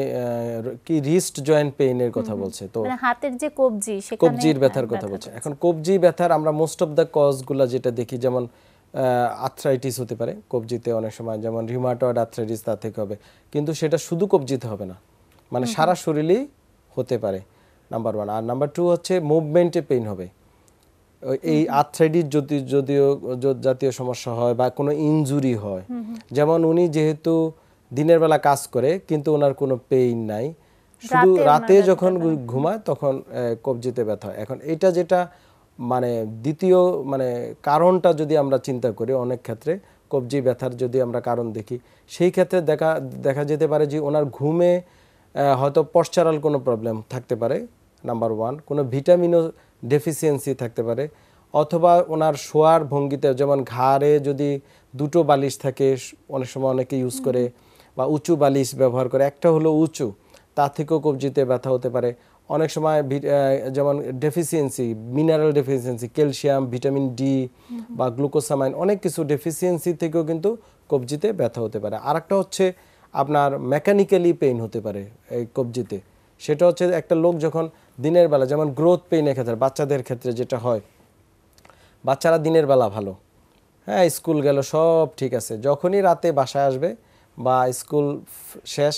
কি রিস্ট জয়েন্ট পেইনের কথা বলছে তো মানে কবজি কবজির ব্যথার কথা এখন কবজি আমরা মোস্ট অফ দ্য কজ গুলা যেটা দেখি যেমন আর্থ্রাইটিস হতে পারে কবজিতে অনেক সময় যেমন রিমাটয়েড আর্থ্রাইটিস তা থেকে হবে কিন্তু সেটা শুধু কবজিতে হবে না মানে সারা শরীরেই হতে পারে নাম্বার ওয়ান আর নাম্বার টু হচ্ছে মুভমেন্টে পেইন হবে এই আর্থ্রাইটিস যদি যদিও জাতীয় সমস্যা হয় বা কোনো ইনজুরি হয় যেমন উনি যেহেতু দিনের বেলা কাজ করে কিন্তু ওনার কোনো পেইন নাই শুধু রাতে যখন ঘুমায় তখন কবজিতে ব্যথা এখন এটা যেটা মানে দ্বিতীয় মানে কারণটা যদি আমরা চিন্তা করি অনেক ক্ষেত্রে কবজি ব্যথার যদি আমরা কারণ দেখি সেই ক্ষেত্রে দেখা দেখা যেতে পারে যে ওনার ঘুমে হয়তো পশ্চারাল কোনো প্রবলেম থাকতে পারে নাম্বার ওয়ান কোনো ভিটামিনও ডেফিসিয়েন্সি থাকতে পারে অথবা ওনার শোয়ার ভঙ্গিতে যেমন ঘাড়ে যদি দুটো বালিশ থাকে অনেক সময় অনেকে ইউজ করে বা উঁচু বালিশ ব্যবহার করে একটা হলো উঁচু তা থেকেও কবজিতে ব্যথা হতে পারে অনেক সময় যেমন deficiency mineral deficiency calcium vitamin D বা গ্লুকোসামাইন অনেক কিছু ডেফিসিয়েন্সি থেকেও কিন্তু কবজিতে ব্যথা হতে পারে আরেকটা হচ্ছে আপনার মেকানিক্যালি পেইন হতে পারে এই কবজিতে সেটা হচ্ছে একটা লোক যখন দিনের বেলা যেমন গ্রোথ পেইনের ক্ষেত্রে বাচ্চাদের ক্ষেত্রে যেটা হয় বাচ্চারা দিনের বেলা ভালো হ্যাঁ স্কুল গেল সব ঠিক আছে যখনই রাতে বাসায় আসবে বা স্কুল শেষ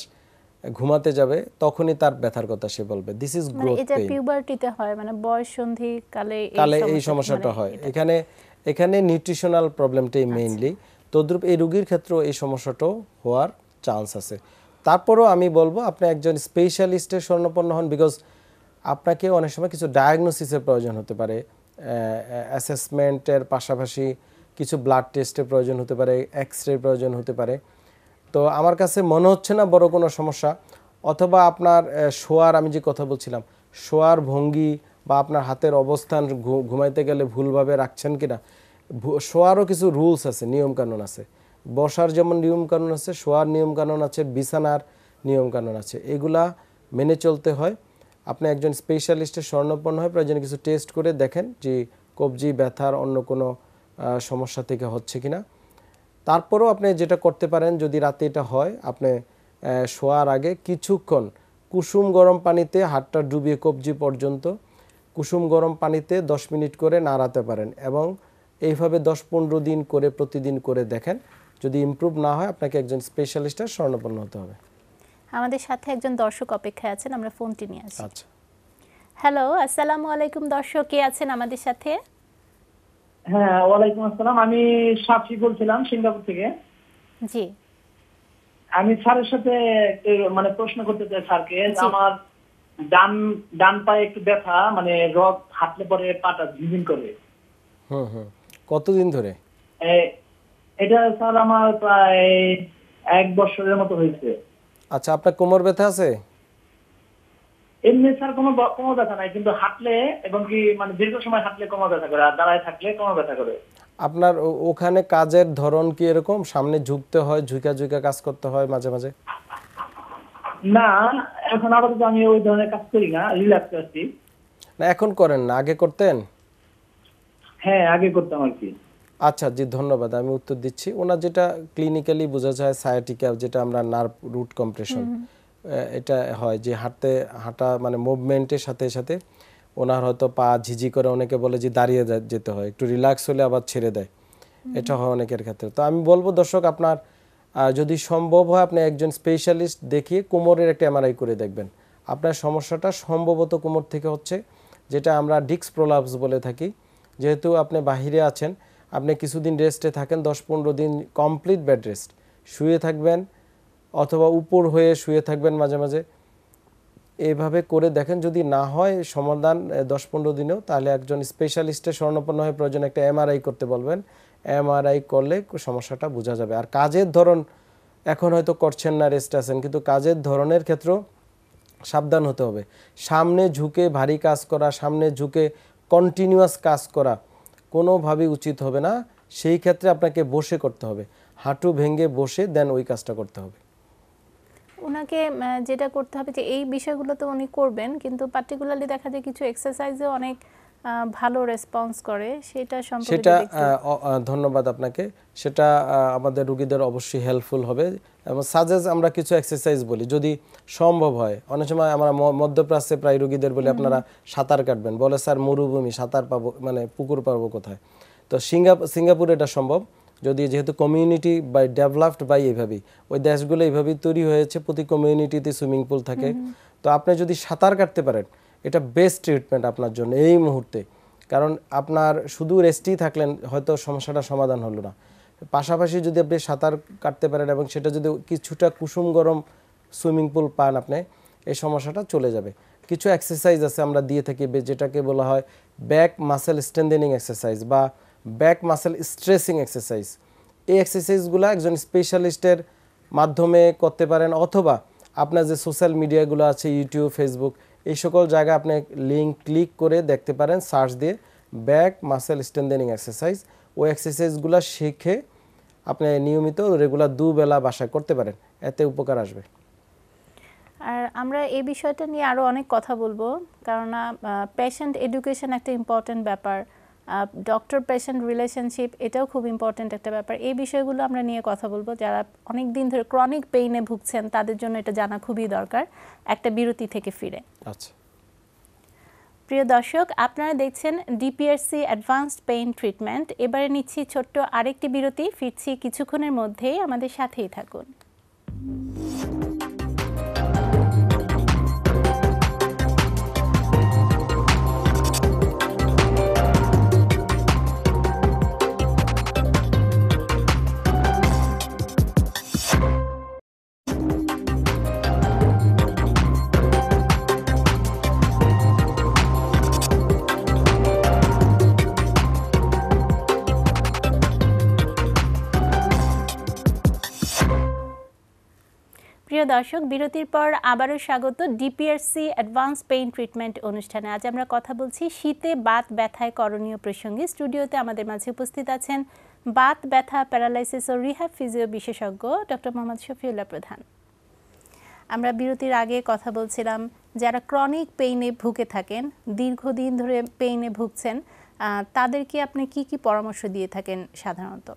ঘুমাতে যাবে তখনই তার ব্যথার কথা সে বলবে দিস ইজ গ্রোথ পেইন এটা পিউবার্টিতে হয় মানে বয়স সন্ধি কালে এই কালে এই সমস্যাটা মানে হয় এখানে এখানে নিউট্রিশনাল প্রবলেমটাই মেইনলি তদ্রূপ এই রোগীর ক্ষেত্রে এই সমস্যাটা হওয়ার চান্স আছে তারপরেও আমি বলবো আপনি একজন স্পেশালিস্টের স্বর্ণপন্ন হন বিকজ আপনাকে অনেক সময় কিছু ডায়াগনোসিসের প্রয়োজন হতে পারে অ্যাসেসমেন্টের পাশাপাশি কিছু ব্লাড টেস্টের প্রয়োজন হতে পারে এক্স রে প্রয়োজন হতে পারে তো আমার কাছে মনে হচ্ছে না বড় কোনো সমস্যা অথবা আপনার শোয়ার আমি যে কথা বলছিলাম শোয়ার ভঙ্গি বা আপনার হাতের অবস্থান ঘুমাইতে গেলে ভুলভাবে রাখছেন কিনা শোয়ারও কিছু রুলস আছে নিয়মকানুন আছে বসার যেমন নিয়মকানুন আছে শোয়ার নিয়মকানুন আছে বিছানার নিয়মকানুন আছে এগুলা মেনে চলতে হয় আপনি একজন স্পেশালিস্টের স্বর্ণপন্ন হয় প্রয়োজন কিছু টেস্ট করে দেখেন যে কবজি ব্যথার অন্য কোনো সমস্যা থেকে হচ্ছে কিনা তারপরেও আপনি যেটা করতে পারেন যদি রাতে এটা হয় আপনি শোয়ার আগে কিছুক্ষণ কুসুম গরম পানিতে হাতটা ডুবিয়ে কবজি পর্যন্ত কুসুম গরম পানিতে 10 মিনিট করে নাড়াতে পারেন এবং এইভাবে দশ পনেরো দিন করে প্রতিদিন করে দেখেন যদি ইম্প্রুভ না হয় আপনাকে একজন স্পেশালিস্টের স্বর্ণপন্ন হতে হবে আমাদের সাথে একজন দর্শক অপেক্ষায় আছেন আমরা ফোনটি নিয়ে আসি আচ্ছা হ্যালো আসসালামু আলাইকুম দর্শক কে আছেন আমাদের সাথে হ্যাঁ ওয়ালাইকুম আসসালাম আমি সাফি বলছিলাম সিঙ্গাপুর থেকে জি আমি স্যারের সাথে মানে প্রশ্ন করতে চাই স্যারকে আমার ডান ডান পায়ে একটু ব্যথা মানে রক হাঁটলে পরে পাটা ঝিমঝিম করে হুম হুম কতদিন ধরে এটা স্যার আমার প্রায় এক বছরের মতো হয়েছে আচ্ছা আপনার কোমর ব্যথা আছে এমনি স্যার কোনো ব্যথা নাই কিন্তু হাঁটলে এবং কি মানে দীর্ঘ সময় হাঁটলে ব্যথা করে আর দাঁড়ায় থাকলে ব্যথা করে আপনার ওখানে কাজের ধরন কি এরকম সামনে ঝুঁকতে হয় ঝুঁকা ঝুঁকা কাজ করতে হয় মাঝে মাঝে না এখন আমি ওই ধরনের কাজ করি না রিল্যাক্স না এখন করেন না আগে করতেন হ্যাঁ আগে করতাম আর কি আচ্ছা জি ধন্যবাদ আমি উত্তর দিচ্ছি ওনার যেটা ক্লিনিক্যালি বোঝা যায় সায়াটিকা যেটা আমরা নার্ভ রুট কম্প্রেশন এটা হয় যে হাঁটতে হাঁটা মানে মুভমেন্টের সাথে সাথে ওনার হয়তো পা ঝিঝি করে অনেকে বলে যে দাঁড়িয়ে যেতে হয় একটু রিল্যাক্স হলে আবার ছেড়ে দেয় এটা হয় অনেকের ক্ষেত্রে তো আমি বলবো দর্শক আপনার যদি সম্ভব হয় আপনি একজন স্পেশালিস্ট দেখিয়ে কোমরের একটা এমআরআই করে দেখবেন আপনার সমস্যাটা সম্ভবত কোমর থেকে হচ্ছে যেটা আমরা ডিক্স প্রোলাপস বলে থাকি যেহেতু আপনি বাহিরে আছেন আপনি কিছুদিন রেস্টে থাকেন দশ পনেরো দিন কমপ্লিট বেড রেস্ট শুয়ে থাকবেন অথবা উপর হয়ে শুয়ে থাকবেন মাঝে মাঝে এভাবে করে দেখেন যদি না হয় সমাধান দশ পনেরো দিনেও তাহলে একজন স্পেশালিস্টের স্বর্ণপন্ন হয়ে প্রয়োজন একটা এমআরআই করতে বলবেন এমআরআই করলে সমস্যাটা বোঝা যাবে আর কাজের ধরন এখন হয়তো করছেন না রেস্ট আছেন কিন্তু কাজের ধরনের ক্ষেত্রেও সাবধান হতে হবে সামনে ঝুঁকে ভারী কাজ করা সামনে ঝুঁকে কন্টিনিউয়াস কাজ করা কোনোভাবেই উচিত হবে না সেই ক্ষেত্রে আপনাকে বসে করতে হবে হাঁটু ভেঙে বসে দেন ওই কাজটা করতে হবে ওনাকে যেটা করতে হবে যে এই বিষয়গুলো তো উনি করবেন কিন্তু পার্টিকুলারলি দেখা যায় কিছু এক্সারসাইজে অনেক ভালো রেসপন্স করে সেটা সম্পর্কে সেটা ধন্যবাদ আপনাকে সেটা আমাদের রোগীদের অবশ্যই হেল্পফুল হবে এবং সাজেস আমরা কিছু এক্সারসাইজ বলি যদি সম্ভব হয় অনেক সময় আমরা মধ্যপ্রাচ্যে প্রায় রোগীদের বলি আপনারা সাঁতার কাটবেন বলে স্যার মরুভূমি সাঁতার পাবো মানে পুকুর পাবো কোথায় তো সিঙ্গাপুর সিঙ্গাপুরে এটা সম্ভব যদি যেহেতু কমিউনিটি বাই ডেভেলপড বাই এইভাবেই ওই দেশগুলো এইভাবেই তৈরি হয়েছে প্রতি কমিউনিটিতে সুইমিং পুল থাকে তো আপনি যদি সাঁতার কাটতে পারেন এটা বেস্ট ট্রিটমেন্ট আপনার জন্য এই মুহূর্তে কারণ আপনার শুধু রেস্টই থাকলেন হয়তো সমস্যাটা সমাধান হলো না পাশাপাশি যদি আপনি সাঁতার কাটতে পারেন এবং সেটা যদি কিছুটা কুসুম গরম সুইমিং পুল পান আপনি এই সমস্যাটা চলে যাবে কিছু এক্সারসাইজ আছে আমরা দিয়ে থাকি যেটাকে বলা হয় ব্যাক মাসেল স্ট্রেন্দেনিং এক্সারসাইজ বা ব্যাক মাসেল স্ট্রেসিং এক্সারসাইজ এই এক্সারসাইজগুলো একজন স্পেশালিস্টের মাধ্যমে করতে পারেন অথবা আপনার যে সোশ্যাল মিডিয়াগুলো আছে ইউটিউব ফেসবুক এই সকল জায়গায় আপনি লিঙ্ক ক্লিক করে দেখতে পারেন সার্চ দিয়ে ব্যাক মাসেল স্ট্রেন্দেনিং এক্সারসাইজ ওই এক্সারসাইজগুলো শিখে আপনি নিয়মিত রেগুলার দুবেলা বাসা করতে পারেন এতে উপকার আসবে আর আমরা এই বিষয়টা নিয়ে আরও অনেক কথা বলবো কেননা পেশেন্ট এডুকেশন একটা ইম্পর্টেন্ট ব্যাপার ডক্টর পেশেন্ট রিলেশনশিপ এটাও খুব ইম্পর্ট্যান্ট একটা ব্যাপার এই বিষয়গুলো আমরা নিয়ে কথা বলবো যারা অনেক দিন ধরে ক্রনিক পেইনে ভুগছেন তাদের জন্য এটা জানা খুবই দরকার একটা বিরতি থেকে ফিরে আচ্ছা প্রিয় দর্শক আপনারা দেখছেন ডিপিআরসি অ্যাডভান্সড পেইন ট্রিটমেন্ট এবারে নিচ্ছি ছোট্ট আরেকটি বিরতি ফিরছি কিছুক্ষণের মধ্যেই আমাদের সাথেই থাকুন প্রিয় দর্শক বিরতির পর আবারও স্বাগত ডিপিআরসি অ্যাডভান্স পেইন ট্রিটমেন্ট অনুষ্ঠানে আজ আমরা কথা বলছি শীতে বাত ব্যথায় করণীয় প্রসঙ্গে স্টুডিওতে আমাদের মাঝে উপস্থিত আছেন বাত ব্যথা প্যারালাইসিস ও রিহা ফিজিও বিশেষজ্ঞ ডক্টর মোহাম্মদ শফিউল্লাহ প্রধান আমরা বিরতির আগে কথা বলছিলাম যারা ক্রনিক পেইনে ভুগে থাকেন দীর্ঘদিন ধরে পেইনে ভুগছেন তাদেরকে আপনি কি কি পরামর্শ দিয়ে থাকেন সাধারণত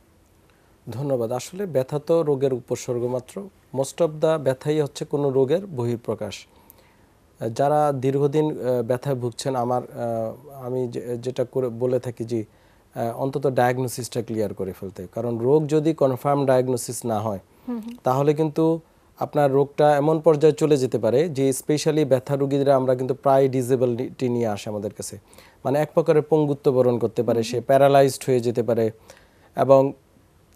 ধন্যবাদ আসলে ব্যথা তো রোগের উপসর্গ মাত্র মোস্ট অফ দ্য ব্যথাই হচ্ছে কোনো রোগের বহিঃপ্রকাশ যারা দীর্ঘদিন ব্যথায় ভুগছেন আমার আমি যেটা করে বলে থাকি যে অন্তত ডায়াগনোসিসটা ক্লিয়ার করে ফেলতে কারণ রোগ যদি কনফার্ম ডায়াগনোসিস না হয় তাহলে কিন্তু আপনার রোগটা এমন পর্যায়ে চলে যেতে পারে যে স্পেশালি ব্যথা রুগীরা আমরা কিন্তু প্রায় ডিজেবিলিটি নিয়ে আসে আমাদের কাছে মানে এক প্রকারের পঙ্গুত্ব বরণ করতে পারে সে প্যারালাইজড হয়ে যেতে পারে এবং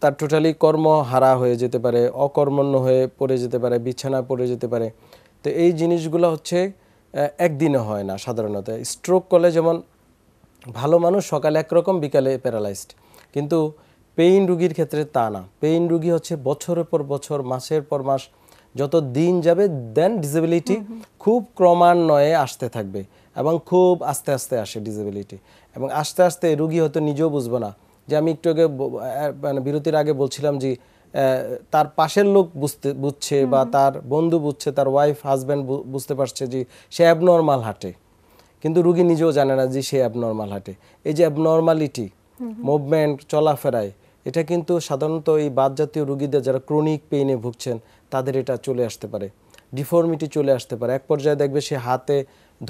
তার টোটালি কর্ম হারা হয়ে যেতে পারে অকর্মণ্য হয়ে পড়ে যেতে পারে বিছানা পড়ে যেতে পারে তো এই জিনিসগুলো হচ্ছে একদিনে হয় না সাধারণত স্ট্রোক করলে যেমন ভালো মানুষ সকালে একরকম বিকালে প্যারালাইজড কিন্তু পেইন রুগীর ক্ষেত্রে তা না পেইন রুগী হচ্ছে বছরের পর বছর মাসের পর মাস যত দিন যাবে দেন ডিসেবিলিটি খুব ক্রমান্বয়ে আসতে থাকবে এবং খুব আস্তে আস্তে আসে ডিসেবিলিটি এবং আস্তে আস্তে রুগী হয়তো নিজেও বুঝবো না যে আমি একটু আগে মানে বিরতির আগে বলছিলাম যে তার পাশের লোক বুঝতে বুঝছে বা তার বন্ধু বুঝছে তার ওয়াইফ হাজব্যান্ড বুঝতে পারছে যে সে অ্যাবনর্মাল হাঁটে কিন্তু রুগী নিজেও জানে না যে সে অ্যাবনর্মাল হাঁটে এই যে অ্যাবনর্মালিটি মুভমেন্ট চলাফেরায় এটা কিন্তু সাধারণত এই বাদ জাতীয় রুগীদের যারা ক্রনিক পেইনে ভুগছেন তাদের এটা চলে আসতে পারে ডিফর্মিটি চলে আসতে পারে এক পর্যায়ে দেখবে সে হাতে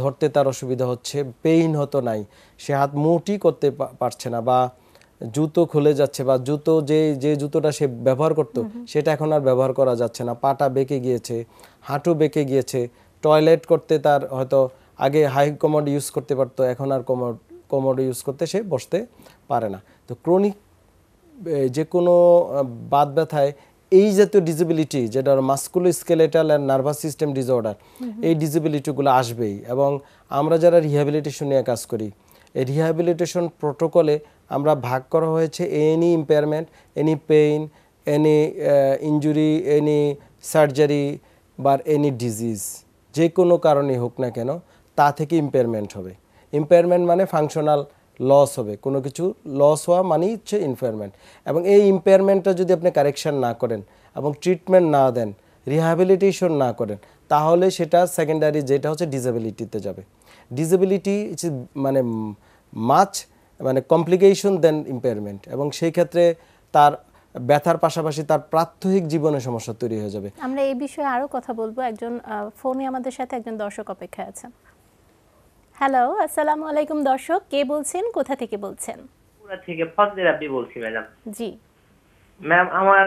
ধরতে তার অসুবিধা হচ্ছে পেইন হতো নাই সে হাত মোটি করতে পারছে না বা জুতো খুলে যাচ্ছে বা জুতো যে যে জুতোটা সে ব্যবহার করত সেটা এখন আর ব্যবহার করা যাচ্ছে না পাটা বেঁকে গিয়েছে হাঁটু বেঁকে গিয়েছে টয়লেট করতে তার হয়তো আগে হাই কমোড ইউজ করতে পারতো এখন আর কমোড কমোড ইউজ করতে সে বসতে পারে না তো ক্রনিক যে কোনো বাদ ব্যথায় এই জাতীয় ডিজিবিলিটি যেটা musculoskeletal and nervous system disorder এই ডিজিবিলিটিগুলো আসবেই এবং আমরা যারা রিহ্যাবিলিটেশন নিয়ে কাজ করি রিহ্যাবিলিটেশন প্রোটোকলে আমরা ভাগ করা হয়েছে any impairment any pain any injury any surgery বা এনি ডিজিজ যে কোনো কারণেই হোক না কেন তা থেকে ইম্পেয়ারমেন্ট হবে ইম্পেয়ারমেন্ট মানে ফাংশনাল লস হবে কোনো কিছু লস হওয়া মানেই হচ্ছে ইম্পেয়ারমেন্ট এবং এই ইম্পেয়ারমেন্টটা যদি আপনি কারেকশান না করেন এবং ট্রিটমেন্ট না দেন রিহ্যাবিলিটেশন না করেন তাহলে সেটা সেকেন্ডারি যেটা হচ্ছে ডিসেবিলিটিতে যাবে ডিসেবিলিটি মানে মাছ মানে কমপ্লিকেশন দেন ইম্পেয়ারমেন্ট এবং সেই ক্ষেত্রে তার ব্যথার পাশাপাশি তার প্রাত্যহিক জীবনে সমস্যা তৈরি হয়ে যাবে আমরা এই বিষয়ে আরও কথা বলবো একজন ফোনে আমাদের সাথে একজন দর্শক অপেক্ষা আছেন হ্যালো আসসালামু আলাইকুম দর্শক কে বলছেন কোথা থেকে বলছেন বগুড়া থেকে ফজলের আপনি বলছি ম্যাডাম জি ম্যাম আমার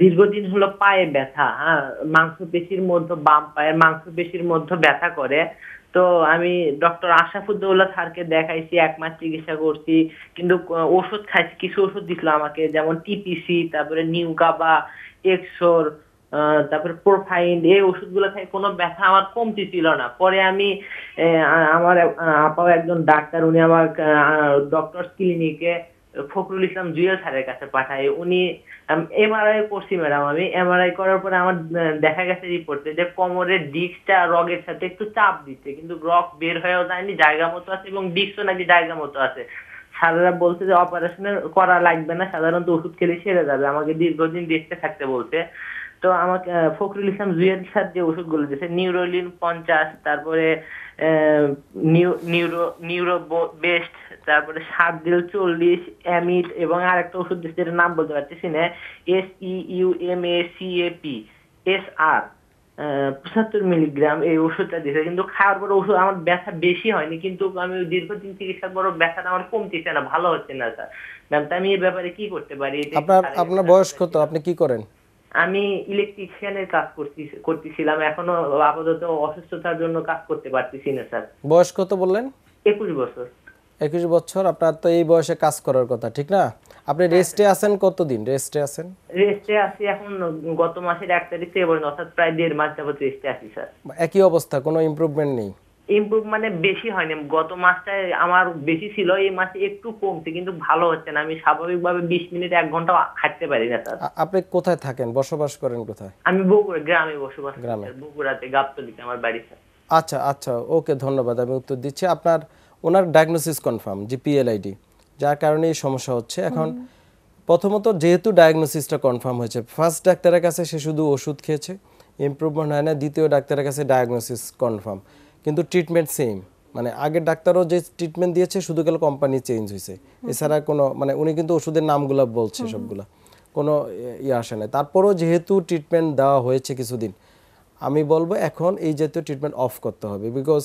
দীর্ঘদিন হলো পায়ে ব্যথা হ্যাঁ মাংসপেশির মধ্যে বাম পায়ের মাংসপেশির মধ্যে ব্যথা করে তো আমি ডক্টর আশাফুদ্দৌলা স্যারকে দেখাইছি এক মাস চিকিৎসা করছি কিন্তু ওষুধ খাইছি কিছু ওষুধ দিছিল আমাকে যেমন টিপিসি তারপরে নিউকাবা এক্সোর তারপরে প্রোফাইন এই ওষুধগুলো খাই কোনো ব্যথা আমার কমতি ছিল না পরে আমি আমার আপাও একজন ডাক্তার উনি আমার ডক্টর ক্লিনিকে ফখরুল ইসলাম জুয়েল স্যারের কাছে পাঠাই উনি এমআরআই করছি ম্যাডাম আমি এমআরআই করার পরে আমার দেখা গেছে রিপোর্টে যে কোমরের ডিস্কটা রগের সাথে একটু চাপ দিচ্ছে কিন্তু রগ বের হয়েও যায়নি জায়গা মতো আছে এবং ডিস্কও নাকি জায়গা মতো আছে স্যাররা বলছে যে অপারেশনের করা লাগবে না সাধারণত ওষুধ খেলে সেরে যাবে আমাকে দীর্ঘদিন দেখতে থাকতে বলছে তো আমাকে ফখরুল ইসলাম জুয়েল স্যার যে ওষুধগুলো দিয়েছে নিউরোলিন পঞ্চাশ তারপরে নিউরো বেস্ট তারপরে সাত দিল চল্লিশ অ্যামিড এবং আরেকটা ওষুধ দিচ্ছে নাম বলতে পারতেছি না S U M A C A P S R পঁচাত্তর মিলিগ্রাম এই ওষুধটা দিয়েছে কিন্তু খাওয়ার পরে ওষুধ আমার ব্যথা বেশি হয়নি কিন্তু আমি দীর্ঘদিন চিকিৎসার পর ব্যথাটা আমার কমতেছে না ভালো হচ্ছে না স্যার ম্যাম আমি এই ব্যাপারে কি করতে পারি আপনার আপনার বয়স কত আপনি কি করেন আমি ইলেকট্রিশিয়ানের কাজ করছি করতেছিলাম এখনো আপাতত অসুস্থতার জন্য কাজ করতে পারতেছি না স্যার বয়স কত বললেন একুশ বছর একুশ বছর আপনার তো এই বয়সে কাজ করার কথা ঠিক না আপনি রেস্টে হ্যাঁ, আছেন কতদিন রেস্টে আছেন রেস্টে আছি এখন গত মাসের এক তারিখ থেকে বলেন অর্থাৎ প্রায় দেড় মাস যাবত রেস্টে আছি স্যার একই অবস্থা কোনো ইমপ্রুভমেন্ট নেই ইম্প্রুভ মানে বেশি হয়নি গত মাসটায় আমার বেশি ছিল এই মাসে একটু কমছে কিন্তু ভালো হচ্ছে না আমি স্বাভাবিকভাবে বিশ মিনিট এক ঘন্টা হাঁটতে পারি না স্যার আপনি কোথায় থাকেন বসবাস করেন কোথায় আমি বগুড়া গ্রামে বসবাস গ্রামে বগুড়াতে গাবতলিতে আমার বাড়ি স্যার আচ্ছা আচ্ছা ওকে ধন্যবাদ আমি উত্তর দিচ্ছি আপনার ওনার ডায়াগনোসিস কনফার্ম যে পিএলআইডি যার কারণে এই সমস্যা হচ্ছে এখন প্রথমত যেহেতু ডায়াগনোসিসটা কনফার্ম হয়েছে ফার্স্ট ডাক্তারের কাছে সে শুধু ওষুধ খেয়েছে ইম্প্রুভমেন্ট হয় না দ্বিতীয় ডাক্তারের কাছে ডায়াগনোসিস কনফার্ম কিন্তু ট্রিটমেন্ট সেম মানে আগের ডাক্তারও যে ট্রিটমেন্ট দিয়েছে শুধু গেল কোম্পানি চেঞ্জ হয়েছে এছাড়া কোনো মানে উনি কিন্তু ওষুধের নামগুলো বলছে সবগুলা কোনো ইয়ে আসে না তারপরও যেহেতু ট্রিটমেন্ট দেওয়া হয়েছে কিছুদিন আমি বলবো এখন এই জাতীয় ট্রিটমেন্ট অফ করতে হবে বিকজ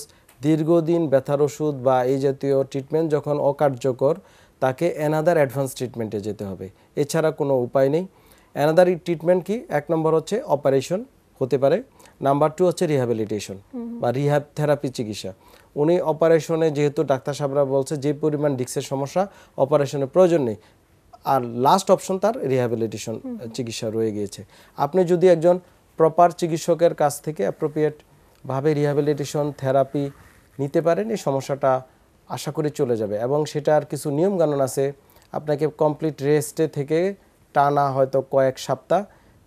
দীর্ঘদিন ব্যথার ওষুধ বা এই জাতীয় ট্রিটমেন্ট যখন অকার্যকর তাকে অ্যানাদার অ্যাডভান্স ট্রিটমেন্টে যেতে হবে এছাড়া কোনো উপায় নেই অ্যানাদার ট্রিটমেন্ট কি এক নম্বর হচ্ছে অপারেশন হতে পারে নাম্বার টু হচ্ছে রিহ্যাবিলিটেশন বা রিহ্যাব থেরাপি চিকিৎসা উনি অপারেশনে যেহেতু ডাক্তার সাহেবরা বলছে যে পরিমাণ ডিক্সের সমস্যা অপারেশনের প্রয়োজন নেই আর লাস্ট অপশন তার রিহ্যাবিলিটেশন চিকিৎসা রয়ে গিয়েছে আপনি যদি একজন প্রপার চিকিৎসকের কাছ থেকে অ্যাপ্রোপ্রিয়েটভাবে রিহ্যাবিলিটেশন থেরাপি নিতে পারেন এই সমস্যাটা আশা করে চলে যাবে এবং সেটার কিছু নিয়মকানুন আছে আপনাকে কমপ্লিট রেস্টে থেকে টানা হয়তো কয়েক সপ্তাহ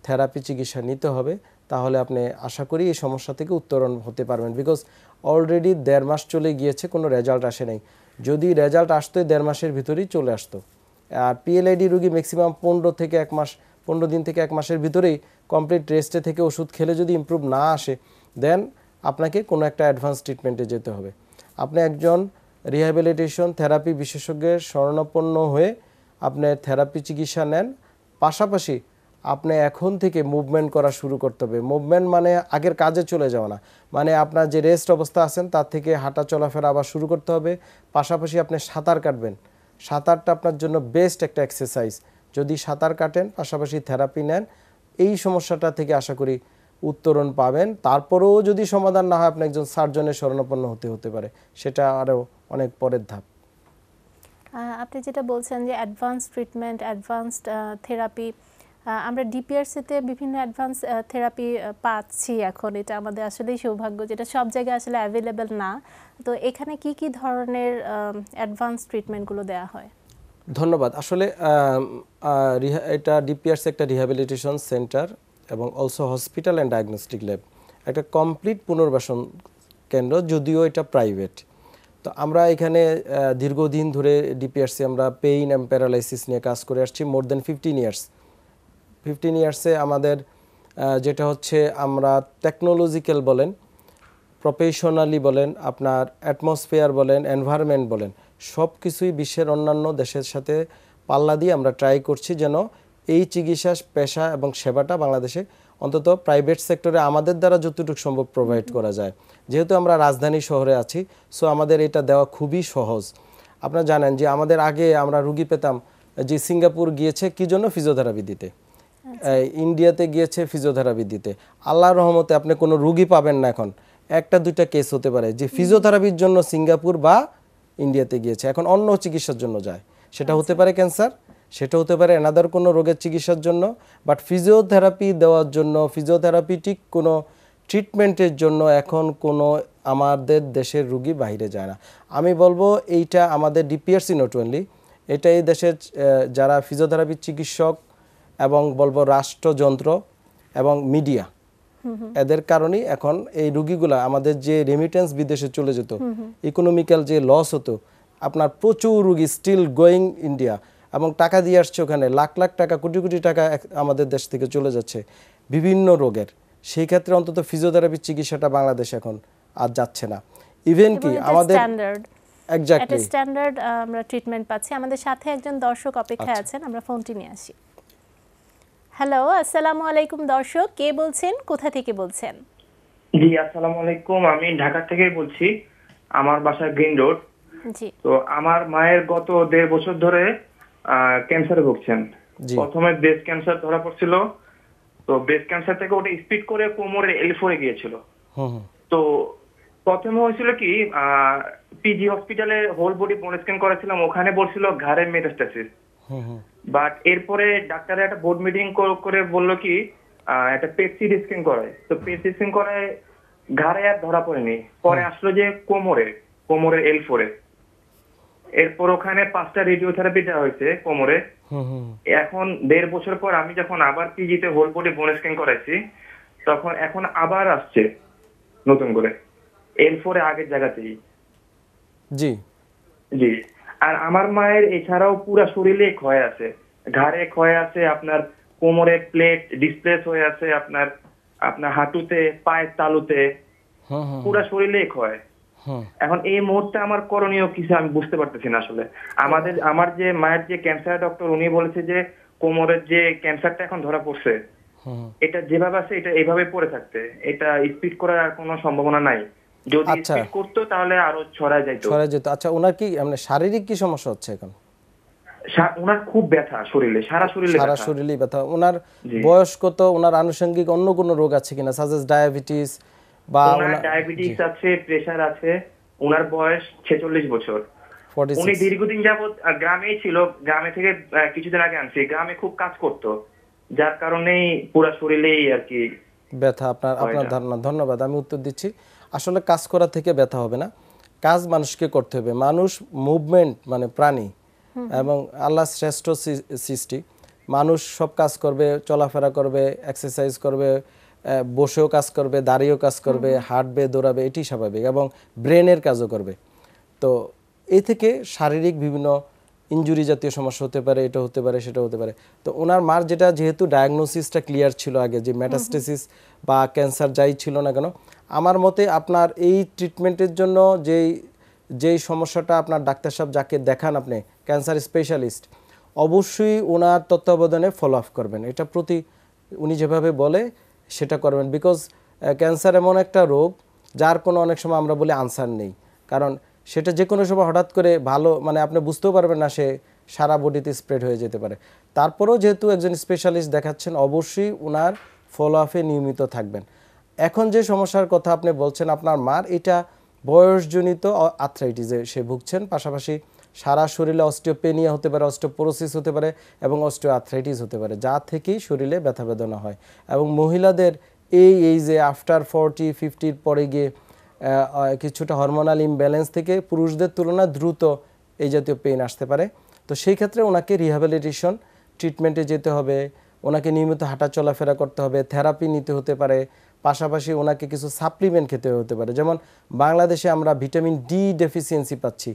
থেরাপি চিকিৎসা নিতে হবে তাহলে আপনি আশা করি এই সমস্যা থেকে উত্তরণ হতে পারবেন বিকজ অলরেডি দেড় মাস চলে গিয়েছে কোনো রেজাল্ট আসে নাই যদি রেজাল্ট আসতো দেড় মাসের ভিতরেই চলে আসতো আর পিএলআইডি রুগী ম্যাক্সিমাম পনেরো থেকে এক মাস পনেরো দিন থেকে এক মাসের ভিতরেই কমপ্লিট রেস্টে থেকে ওষুধ খেলে যদি ইম্প্রুভ না আসে দেন আপনাকে কোনো একটা অ্যাডভান্স ট্রিটমেন্টে যেতে হবে আপনি একজন রিহ্যাবিলিটেশন থেরাপি বিশেষজ্ঞের শরণাপন্ন হয়ে আপনার থেরাপি চিকিৎসা নেন পাশাপাশি আপনি এখন থেকে মুভমেন্ট করা শুরু করতে হবে মুভমেন্ট মানে আগের কাজে চলে যাওয়া না মানে আপনার যে রেস্ট অবস্থা আছেন তার থেকে হাঁটা চলাফেরা আবার শুরু করতে হবে পাশাপাশি আপনি সাঁতার কাটবেন সাঁতারটা আপনার জন্য বেস্ট একটা এক্সারসাইজ যদি সাঁতার কাটেন পাশাপাশি থেরাপি নেন এই সমস্যাটা থেকে আশা করি উত্তরণ পাবেন তারপরেও যদি সমাধান না হয় আপনি একজন সার্জনের শরণাপন্ন হতে হতে পারে সেটা আরও অনেক পরের ধাপ আপনি যেটা বলছেন যে অ্যাডভান্স ট্রিটমেন্ট অ্যাডভান্সড থেরাপি আমরা ডিপিআরসিতে বিভিন্ন অ্যাডভান্স থেরাপি পাচ্ছি এখন এটা আমাদের আসলে সৌভাগ্য যেটা সব জায়গায় আসলে অ্যাভেলেবেল না তো এখানে কি কি ধরনের অ্যাডভান্স ট্রিটমেন্টগুলো দেওয়া হয় ধন্যবাদ আসলে এটা ডিপিআরস একটা রিহ্যাবিলিটেশন সেন্টার এবং also hospital and diagnostic lab একটা কমপ্লিট পুনর্বাসন কেন্দ্র যদিও এটা প্রাইভেট তো আমরা এখানে দীর্ঘদিন ধরে ডিপিআরসি আমরা পেইন অ্যান্ড প্যারালাইসিস নিয়ে কাজ করে আসছি more than fifteen years fifteen ইয়ার্সে আমাদের যেটা হচ্ছে আমরা টেকনোলজিক্যাল বলেন প্রফেশনালি বলেন আপনার অ্যাটমসফিয়ার বলেন এনভায়রনমেন্ট বলেন সব কিছুই বিশ্বের অন্যান্য দেশের সাথে পাল্লা দিয়ে আমরা ট্রাই করছি যেন এই চিকিৎসা পেশা এবং সেবাটা বাংলাদেশে অন্তত প্রাইভেট সেক্টরে আমাদের দ্বারা যতটুকু সম্ভব প্রোভাইড করা যায় যেহেতু আমরা রাজধানী শহরে আছি সো আমাদের এটা দেওয়া খুবই সহজ আপনারা জানেন যে আমাদের আগে আমরা রুগী পেতাম যে সিঙ্গাপুর গিয়েছে কী জন্য ফিজিওথেরাপি দিতে আচ্ছা। ইন্ডিয়াতে গিয়েছে ফিজিওথেরাপি দিতে আল্লাহ রহমতে আপনি কোনো রুগী পাবেন না এখন একটা দুইটা কেস হতে পারে যে ফিজিওথেরাপির জন্য সিঙ্গাপুর বা ইন্ডিয়াতে গিয়েছে এখন অন্য চিকিৎসার জন্য যায় সেটা হতে আচ্ছা। পারে ক্যান্সার সেটা হতে পারে এনাদার কোনো রোগের চিকিৎসার জন্য বাট ফিজিওথেরাপি দেওয়ার জন্য ফিজিওথেরাপিটিক কোনো ট্রিটমেন্টের জন্য এখন কোনো আমাদের দেশের রুগী বাইরে যায় না আমি বলবো এইটা আমাদের ডিপিআরসি নট অনলি এটা এই দেশের যারা ফিজিওথেরাপির চিকিৎসক এবং বলবো রাষ্ট্রযন্ত্র এবং মিডিয়া এদের কারণেই এখন এই রুগীগুলা আমাদের যে রেমিটেন্স বিদেশে চলে যেত ইকোনমিক্যাল যে লস হতো আপনার প্রচুর রুগী স্টিল গোয়িং ইন্ডিয়া এবং টাকা দিয়ে আসছে ওখানে লাখ লাখ টাকা কোটি কোটি টাকা আমাদের দেশ থেকে চলে যাচ্ছে বিভিন্ন রোগের সেই ক্ষেত্রে অন্তত ফিজিওথেরাপি চিকিৎসাটা বাংলাদেশ এখন আর যাচ্ছে না ইভেন কি আমাদের এক্স্যাক্টলি স্ট্যান্ডার্ড আমরা ট্রিটমেন্ট পাচ্ছি আমাদের সাথে একজন দর্শক অপেক্ষায় আচ্ছা। আছেন আমরা ফোনটি নিয়ে আসি হ্যালো আসসালামু আলাইকুম দর্শক কে বলছেন কোথা থেকে বলছেন জি আসসালামু আলাইকুম আমি ঢাকা থেকে বলছি আমার বাসা গ্রিন রোড জি তো আমার মায়ের গত দেড় বছর ধরে ক্যান্সারে ভুগছেন প্রথমে ব্রেস্ট ক্যান্সার ধরা পড়ছিল তো ব্রেস্ট ক্যান্সার থেকে ওটা স্পিড করে কোমরে এল ফোরে গিয়েছিল তো প্রথমে হয়েছিল কি পিজি হসপিটালে হোল বডি বোন স্ক্যান করেছিলাম ওখানে বলছিল ঘাড়ের মেটাস্টাসিস বাট এরপরে ডাক্তারের একটা বোর্ড মিটিং করে বললো কি একটা পেপসি স্ক্যান করে তো পেসি স্ক্যান করে ঘাড়ে আর ধরা পড়েনি পরে আসলো যে কোমরে কোমরে এল ফোরে এরপর ওখানে পাঁচটা রেডিওথেরাপি দেওয়া হয়েছে কোমরে এখন দেড় বছর পর আমি যখন আবার পিজিতে হোল বডি বোন স্ক্যান করাইছি তখন এখন আবার আসছে নতুন করে এল ফোরে আগের জায়গাতেই জি জি আর আমার মায়ের এছাড়াও পুরা শরীরে ক্ষয় আছে ঘাড়ে ক্ষয় আছে আপনার কোমরে প্লেট ডিসপ্লেস হয়ে আছে আপনার আপনার হাঁটুতে পায়ের তালুতে হ্যাঁ, হ্যাঁ, পুরা হ্যাঁ। শরীরে ক্ষয় এখন এই মুহূর্তে আমার করণীয় কিছু আমি বুঝতে পারতেছি না আসলে আমাদের আমার যে মায়ের যে ক্যান্সার ডক্টর উনি বলেছে যে কোমরের যে ক্যান্সারটা এখন ধরা পড়ছে এটা যেভাবে আছে এটা এইভাবে পড়ে থাকতে এটা স্পিড করার আর কোনো সম্ভাবনা নাই যদি আচ্ছা। করতো তাহলে আরো ছড়া ছড়া যেত আচ্ছা ওনার কি মানে শারীরিক কি সমস্যা হচ্ছে এখন ওনার খুব ব্যথা শরীরে সারা শরীরে সারা শরীরে ব্যথা ওনার বয়স কত ওনার আনুষঙ্গিক অন্য কোন রোগ আছে কিনা সাজেস ডায়াবেটিস বা ওনার ডায়াবেটিস আছে প্রেসার আছে ওনার বয়স 46 বছর উনি দীর্ঘদিন যাবত গ্রামেই ছিল গ্রামে থেকে কিছুদিন আগে আনছি গ্রামে খুব কাজ করত যার কারণেই পুরো শরীরেই আর কি ব্যথা আপনার আপনার ধারণা ধন্যবাদ আমি উত্তর দিচ্ছি আসলে কাজ করা থেকে ব্যথা হবে না কাজ মানুষকে করতে হবে মানুষ মুভমেন্ট মানে প্রাণী এবং আল্লাহ শ্রেষ্ঠ সৃষ্টি মানুষ সব কাজ করবে চলাফেরা করবে এক্সারসাইজ করবে বসেও কাজ করবে দাঁড়িয়েও কাজ করবে হাঁটবে দৌড়াবে এটি স্বাভাবিক এবং ব্রেনের কাজও করবে তো এই থেকে শারীরিক বিভিন্ন ইঞ্জুরি জাতীয় সমস্যা হতে পারে এটা হতে পারে সেটা হতে পারে তো ওনার মার যেটা যেহেতু ডায়াগনোসিসটা ক্লিয়ার ছিল আগে যে ম্যাটাস্টেসিস বা ক্যান্সার যাই ছিল না কেন আমার মতে আপনার এই ট্রিটমেন্টের জন্য যেই যেই সমস্যাটা আপনার ডাক্তার সাহেব যাকে দেখান আপনি ক্যান্সার স্পেশালিস্ট অবশ্যই ওনার তত্ত্বাবধানে ফলো আপ করবেন এটা প্রতি উনি যেভাবে বলে সেটা করবেন বিকজ ক্যান্সার এমন একটা রোগ যার কোনো অনেক সময় আমরা বলি আনসার নেই কারণ সেটা যে কোনো সময় হঠাৎ করে ভালো মানে আপনি বুঝতেও পারবেন না সে সারা বডিতে স্প্রেড হয়ে যেতে পারে তারপরেও যেহেতু একজন স্পেশালিস্ট দেখাচ্ছেন অবশ্যই ওনার ফলো আপে নিয়মিত থাকবেন এখন যে সমস্যার কথা আপনি বলছেন আপনার মার এটা বয়সজনিত আর্থ্রাইটিসে সে ভুগছেন পাশাপাশি সারা শরীরে অস্টিওপেনিয়া হতে পারে অস্টোপোরোসিস হতে পারে এবং অস্টিও আর্থ্রাইটিস হতে পারে যা থেকেই শরীরে ব্যথা বেদনা হয় এবং মহিলাদের এই এই যে আফটার ফর্টি ফিফটির পরে গিয়ে কিছুটা হরমোনাল ইমব্যালেন্স থেকে পুরুষদের তুলনায় দ্রুত এই জাতীয় পেইন আসতে পারে তো সেই ক্ষেত্রে ওনাকে রিহ্যাবিলিটেশন ট্রিটমেন্টে যেতে হবে ওনাকে নিয়মিত হাঁটা চলাফেরা করতে হবে থেরাপি নিতে হতে পারে পাশাপাশি ওনাকে কিছু সাপ্লিমেন্ট খেতে হতে পারে যেমন বাংলাদেশে আমরা ভিটামিন ডি ডেফিসিয়েন্সি পাচ্ছি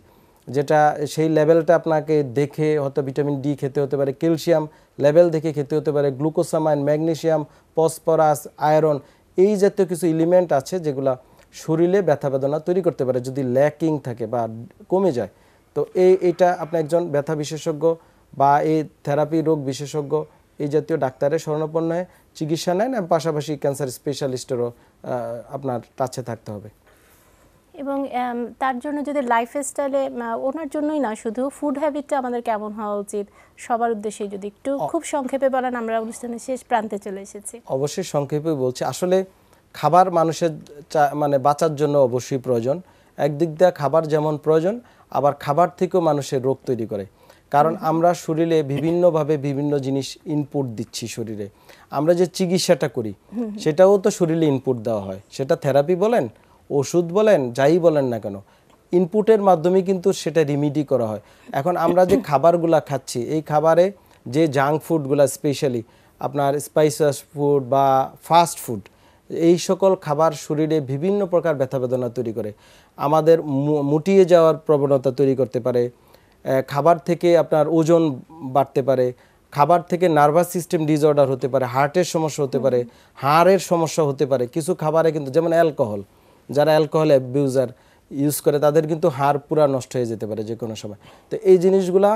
যেটা সেই লেভেলটা আপনাকে দেখে হয়তো ভিটামিন ডি খেতে হতে পারে ক্যালসিয়াম লেভেল দেখে খেতে হতে পারে গ্লুকোসামাইন ম্যাগনেশিয়াম ফসফরাস আয়রন এই জাতীয় কিছু এলিমেন্ট আছে যেগুলো শরীরে ব্যথা বেদনা তৈরি করতে পারে যদি ল্যাকিং থাকে বা কমে যায় তো এই এটা আপনি একজন ব্যথা বিশেষজ্ঞ বা এই থেরাপি রোগ বিশেষজ্ঞ এই জাতীয় ডাক্তারের শরণাপন্ন হয় চিকিৎসা নেন এবং পাশাপাশি ক্যান্সার স্পেশালিস্টেরও আপনার টাচে থাকতে হবে এবং তার জন্য যদি লাইফ স্টাইলে ওনার জন্যই না শুধু ফুড হ্যাবিটটা আমাদের কেমন হওয়া উচিত সবার উদ্দেশ্যে যদি একটু খুব সংক্ষেপে বলেন আমরা অনুষ্ঠানের শেষ প্রান্তে চলে এসেছি অবশ্যই সংক্ষেপে বলছি আসলে খাবার মানুষের মানে বাঁচার জন্য অবশ্যই প্রয়োজন একদিক দিয়ে খাবার যেমন প্রয়োজন আবার খাবার থেকেও মানুষের রোগ তৈরি করে কারণ আমরা শরীরে বিভিন্নভাবে বিভিন্ন জিনিস ইনপুট দিচ্ছি শরীরে আমরা যে চিকিৎসাটা করি সেটাও তো শরীরে ইনপুট দেওয়া হয় সেটা থেরাপি বলেন ওষুধ বলেন যাই বলেন না কেন ইনপুটের মাধ্যমে কিন্তু সেটা রিমিডি করা হয় এখন আমরা যে খাবারগুলা খাচ্ছি এই খাবারে যে জাঙ্ক ফুডগুলা স্পেশালি আপনার স্পাইসাস ফুড বা ফাস্ট ফুড এই সকল খাবার শরীরে বিভিন্ন প্রকার ব্যথা বেদনা তৈরি করে আমাদের মুটিয়ে যাওয়ার প্রবণতা তৈরি করতে পারে খাবার থেকে আপনার ওজন বাড়তে পারে খাবার থেকে নার্ভাস সিস্টেম ডিসঅর্ডার হতে পারে হার্টের সমস্যা হতে পারে হাড়ের সমস্যা হতে পারে কিছু খাবারে কিন্তু যেমন অ্যালকোহল যারা অ্যালকোহল অ্যাবিউজার ইউজ করে তাদের কিন্তু হাড় পুরা নষ্ট হয়ে যেতে পারে যে কোনো সময় তো এই জিনিসগুলা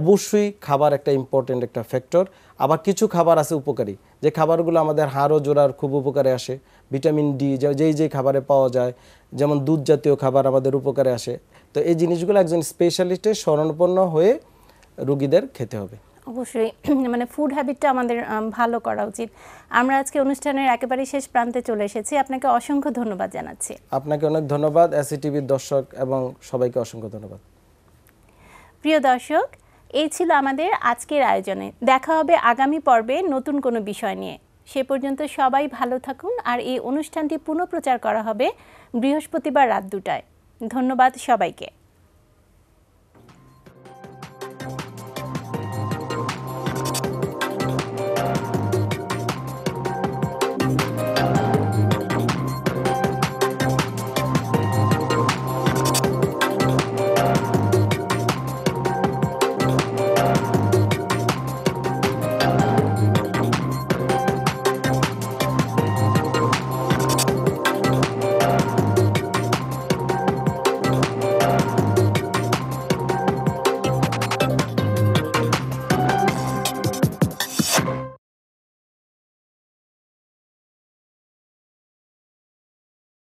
অবশ্যই খাবার একটা ইম্পর্টেন্ট একটা ফ্যাক্টর আবার কিছু খাবার আছে উপকারী যে খাবারগুলো আমাদের হাড়ও জোড়ার খুব উপকারে আসে ভিটামিন ডি যেই যেই খাবারে পাওয়া যায় যেমন দুধ জাতীয় খাবার আমাদের উপকারে আসে তো এই জিনিসগুলো একজন স্পেশালিস্টের শরণপন্ন হয়ে রুগীদের খেতে হবে অবশ্যই মানে ফুড হ্যাবিটটা আমাদের ভালো করা উচিত আমরা আজকে অনুষ্ঠানের একেবারে শেষ প্রান্তে চলে এসেছি আপনাকে অসংখ্য ধন্যবাদ জানাচ্ছি আপনাকে অনেক ধন্যবাদ টিভির e দর্শক এবং সবাইকে অসংখ্য ধন্যবাদ প্রিয় দর্শক এই ছিল আমাদের আজকের আয়োজনে দেখা হবে আগামী পর্বে নতুন কোনো বিষয় নিয়ে সে পর্যন্ত সবাই ভালো থাকুন আর এই অনুষ্ঠানটি পুনঃপ্রচার করা হবে বৃহস্পতিবার রাত দুটায় ধন্যবাদ সবাইকে